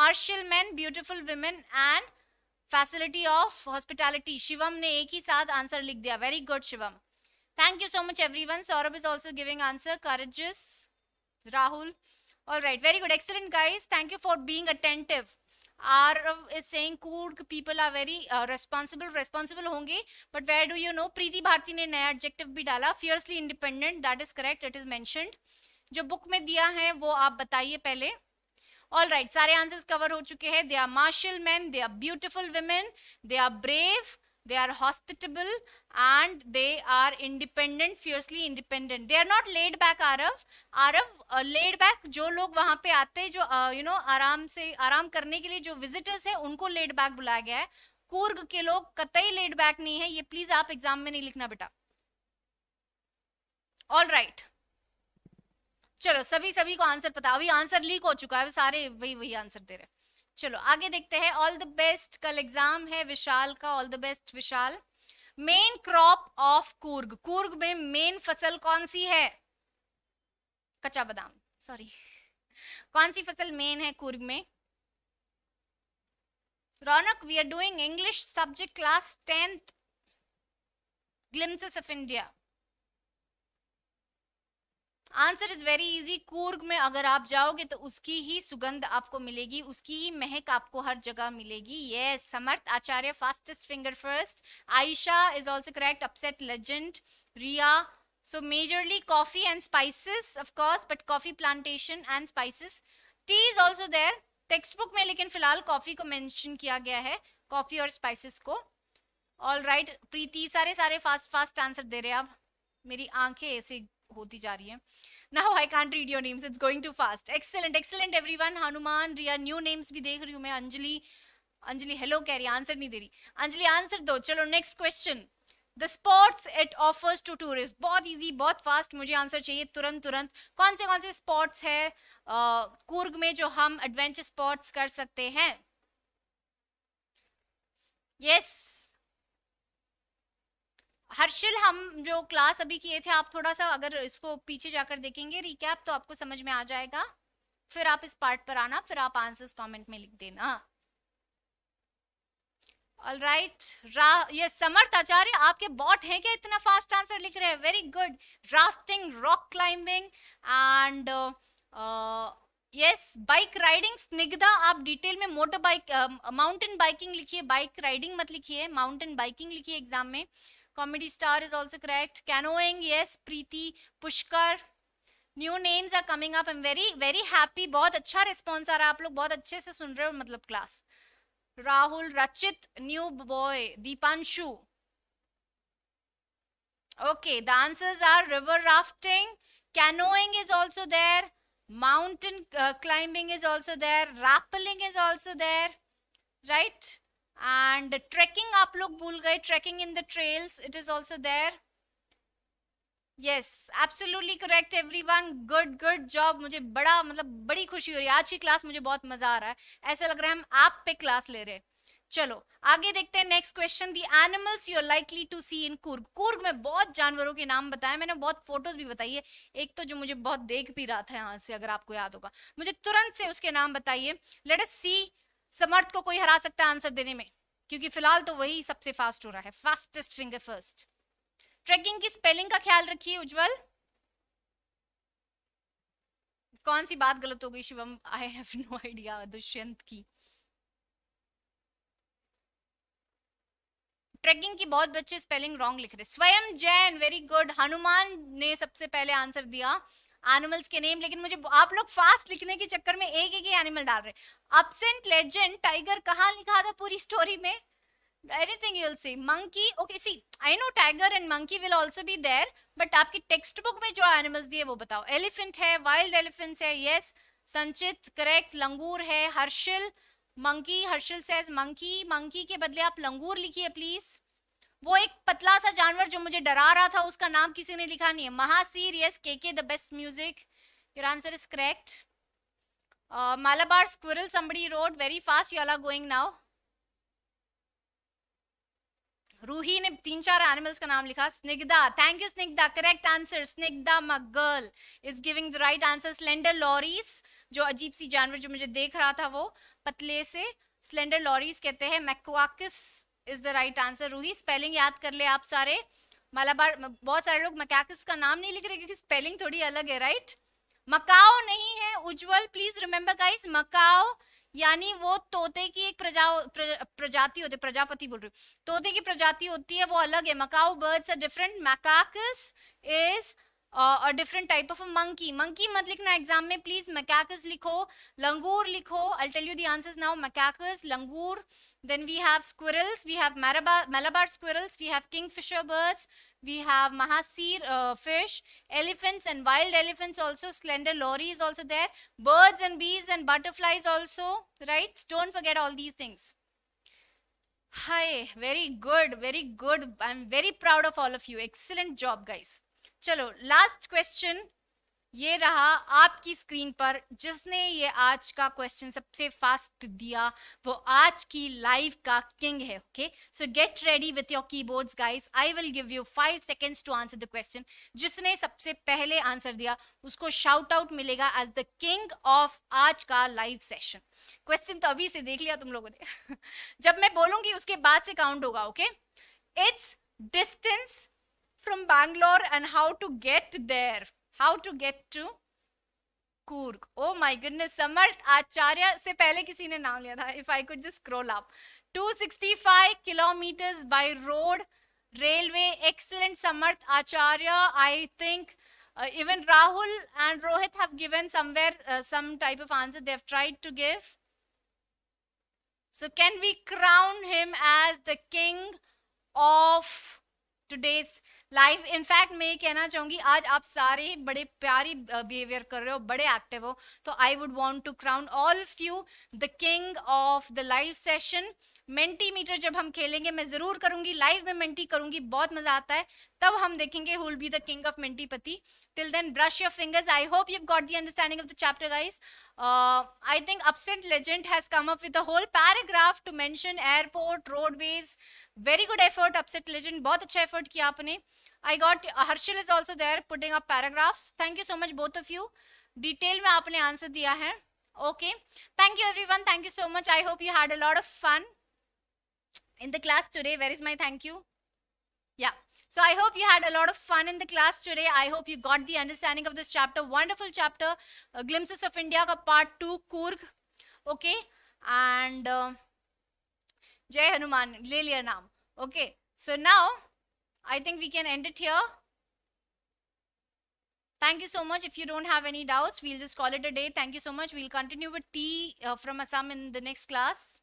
martial man beautiful women and facility of hospitality Shivam ने एक ही साथ आंसर लिख दिया very good Shivam thank you so much everyone Saurabh is also giving answer करजिस Rahul all right very good excellent guys thank you for being attentive R is saying people are very responsible responsible होंगे but where do you know Preeti Bharti ने नया adjective भी डाला fiercely independent that is correct it is mentioned जो book में दिया है वो आप बताइए पहले ऑल राइट right, सारे आंसर्स कवर हो चुके हैं they are martial man they are beautiful women they are brave they are hospitable and they are independent fiercely independent they are not laid back arav arav uh, laid back jo log wahan pe aate jo uh, you know आराम se आराम karne ke liye jo visitors hai unko laid back bulaya gaya hai kurg ke log katai laid back nahi hai ye please aap exam mein nahi likhna beta all right. चलो सभी सभी को answer पता अभी answer leak हो चुका है सारे वही वही आंसर दे रहे चलो आगे देखते हैं ऑल द बेस्ट कल एग्जाम है विशाल का all the best Vishal main crop of Coorg Coorg में मेन फसल कौन सी है कच्चा बादाम सॉरी कौन सी फसल मेन है कूर्ग में Raunak we are doing English subject class tenth glimpses of India answer is very easy Coorg में अगर आप जाओगे तो उसकी ही सुगंध आपको मिलेगी उसकी ही महक आपको हर जगह मिलेगी ये Samarth Acharya fastest finger first Ayesha is also correct upset legend Riya so majorly coffee and spices of course but coffee plantation and spices tea is also there there book में लेकिन फिलहाल कॉफी को मैंशन किया गया है कॉफी और स्पाइसिस को राइट right प्रीति सारे सारे फास्ट फास्ट आंसर दे रहे अब मेरी आंखें ऐसे होती जा रही है now I can't read your names it's going too fast excellent excellent everyone Hanuman Riya new names भी देख रही हूँ मैं अंजलि अंजलि हेलो कह रही आंसर नहीं दे रही अंजलि आंसर दो चलो next question the spots it offers to tourist बहुत ईजी बहुत फास्ट मुझे आंसर चाहिए तुरंत तुरंत कौन से कौन से स्पॉट्स है कुर्ग में जो हम एडवेंचर स्पॉट्स कर सकते हैं यस हर्षिल हम जो क्लास अभी किए थे आप थोड़ा सा अगर इसको पीछे जाकर देखेंगे रिकैप तो आपको समझ में आ जाएगा फिर आप इस पार्ट पर आना फिर आप आंसर्स कमेंट में लिख देना ऑल राइट ये समर्थ आचार्य आपके बॉट हैं क्या इतना फास्ट आंसर लिख रहे हैं very good rafting rock climbing and yes bike riding Snigdha आप डिटेल में मोटर बाइक माउंटेन बाइकिंग लिखिए बाइक राइडिंग मत लिखिए माउंटेन बाइकिंग लिखिए एग्जाम में uh, comedy star is also correct canoeing yes preeti pushkar new names are coming up am very very happy बहुत अच्छा response आ रहा आप लोग बहुत अच्छे से सुन रहे हो मतलब class Rahul Rachit new boy Deepanshu okay the answers are river rafting canoeing is also there mountain climbing is also there rappelling is also there right and trekking आप लोग भूल गए trekking in the trails it is also there yes absolutely correct everyone good good job मुझे बड़ा मतलब बड़ी खुशी हो रही है आज की क्लास मुझे बहुत मजा आ रहा है ऐसा लग रहा है हम आप पे क्लास ले रहे हैं चलो आगे देखते हैं next question the animals you are likely to see in Coorg Coorg में बहुत जानवरों के नाम बताए मैंने बहुत फोटोज भी बताई है एक तो जो मुझे बहुत देख भी रहा था यहाँ से अगर आपको याद होगा मुझे तुरंत से उसके नाम बताइए लेट अस सी समर्थ को कोई हरा सकता है आंसर देने में क्योंकि फिलहाल तो वही सबसे फास्ट हो रहा है फास्टेस्ट फिंगर फर्स्ट ट्रैकिंग की स्पेलिंग का ख्याल रखिए उज्जवल कौन सी बात गलत हो गई Shivam I have no idea Dushyant की ट्रैकिंग की बहुत बच्चे स्पेलिंग रॉन्ग लिख रहे स्वयं जैन वेरी गुड हनुमान ने सबसे पहले आंसर दिया एनिमल्स के नेम लेकिन मुझे आप लोग फास्ट लिखने के चक्कर में एक एक एनिमल डाल रहे अपसेंट लेजेंड टाइगर कहाँ लिखा था पूरी स्टोरी में anything you'll see monkey okay see I know tiger and monkey will also be there but आपकी टेक्स्ट बुक में जो एनिमल्स दिए वो बताओ एलिफेंट है वाइल्ड एलिफेंट्स है येस संचित करेक्ट लंगूर है Harshil monkey Harshil says monkey monkey के बदले आप लंगूर लिखिए प्लीज़ वो एक पतला सा जानवर जो मुझे डरा रहा था उसका नाम किसी ने लिखा नहीं है mahseer yes K K the best music your answer is correct Malabar squirrel somebody wrote very fast you are going now Ruhi ने तीन चार एनिमल्स का नाम लिखा Snigdha thank you Snigdha correct answer Snigdha girl is giving the right answer slender lorises जो अजीब सी जानवर जो मुझे देख रहा था वो पतले से स्लेंडर लॉरीज कहते हैं macaques is the right answer Ruhi spelling याद कर ले आप सारे मालाबार बहुत सारे लोग मकैकस का नाम नहीं लिख रहे क्योंकि स्पेलिंग थोड़ी अलग है राइट मकाओ नहीं है Ujjwal please remember guys macaw यानी वो तोते की एक प्रजा प्र, प्रजाति होती है प्रजापति बोल रही हूँ तोते की प्रजाति होती है वो अलग है macaw birds are different macaques is Uh, a different type of monkey monkey मत लिखना एग्जाम में प्लीज मैकैकस लिखो लंगूर लिखो I tell you the answers now macaques langur then we have squirrels we have malabar squirrels we have kingfisher birds we have mahasir uh, fish elephants and wild elephants also slender lorry also there birds and bees and butterflies also right don't forget all these things hi very good very good i'm very proud of all of you excellent job guys चलो last question ये रहा आपकी screen पर जिसने ये आज का question सबसे फास्ट दिया वो आज की लाइव का किंग है okay so get ready with your keyboards guys I will give you five seconds to answer the question जिसने सबसे पहले आंसर दिया उसको शाउट आउट मिलेगा एज द किंग ऑफ आज का लाइव सेशन क्वेश्चन तो अभी से देख लिया तुम लोगों ने [LAUGHS] जब मैं बोलूंगी उसके बाद से काउंट होगा okay it's distance from Bangalore and how to get there. How to get to Kurg. Oh my goodness, Samarth Acharya से पहले किसी ने If I could just scroll up. 265 kilometers by road, railway. Excellent, Samarth Acharya. I think uh, even Rahul and Rohit have given somewhere uh, some type of answer they have tried to give. So can we crown him as the king of today's life in fact मैं ये कहना चाहूँगी आज आप सारे बड़े प्यारी behaviour कर रहे हो बड़े एक्टिव हो तो I would want to crown all of you the king of the live session Mentimeter जब हम खेलेंगे मैं ज़रूर करूंगी लाइव में मेंटी करूंगी बहुत मज़ा आता है तब हम देखेंगे who will be the king of मेंटीपति till then brush your fingers I hope you got the understanding of the chapter guys I think upset legend has come up with a whole paragraph to mention airport roadways very good effort upset legend बहुत अच्छा effort किया आपने I got Harshil is also there putting up paragraphs thank you so much both of you detail में आपने answer दिया है thank you everyone thank you so much I hope you had a lot of fun in the class today. Where is my thank you? Yeah. So I hope you had a lot of fun in the class today. I hope you got the understanding of this chapter. Wonderful chapter. Uh, Glimpses of India ka part 2, Kurg. Okay. And uh, Jai Hanuman, Lelia Okay. So now, I think we can end it here. Thank you so much. If you don't have any doubts, we'll just call it a day. Thank you so much. We'll continue with tea uh, from Assam in the next class.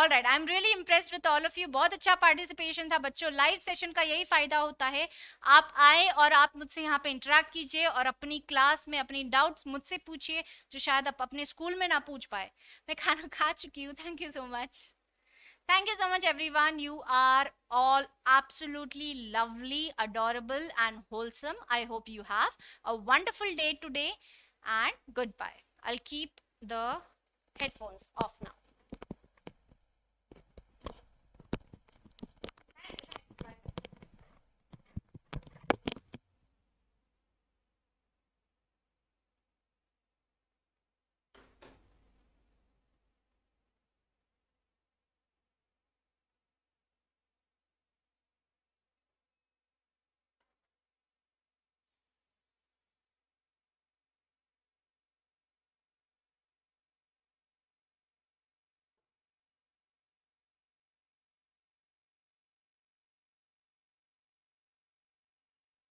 All right I am really impressed with all of you बहुत अच्छा participation था बच्चों live session का यही फायदा होता है आप आए और आप मुझसे यहाँ पे इंटरेक्ट कीजिए और अपनी क्लास में अपनी डाउट्स मुझसे पूछिए जो शायद आप अपने स्कूल में ना पूछ पाए मैं खाना खा चुकी हूँ thank you so much thank you so much everyone you are all absolutely lovely adorable and wholesome I hope you have a wonderful day today and goodbye I keep the headphones off now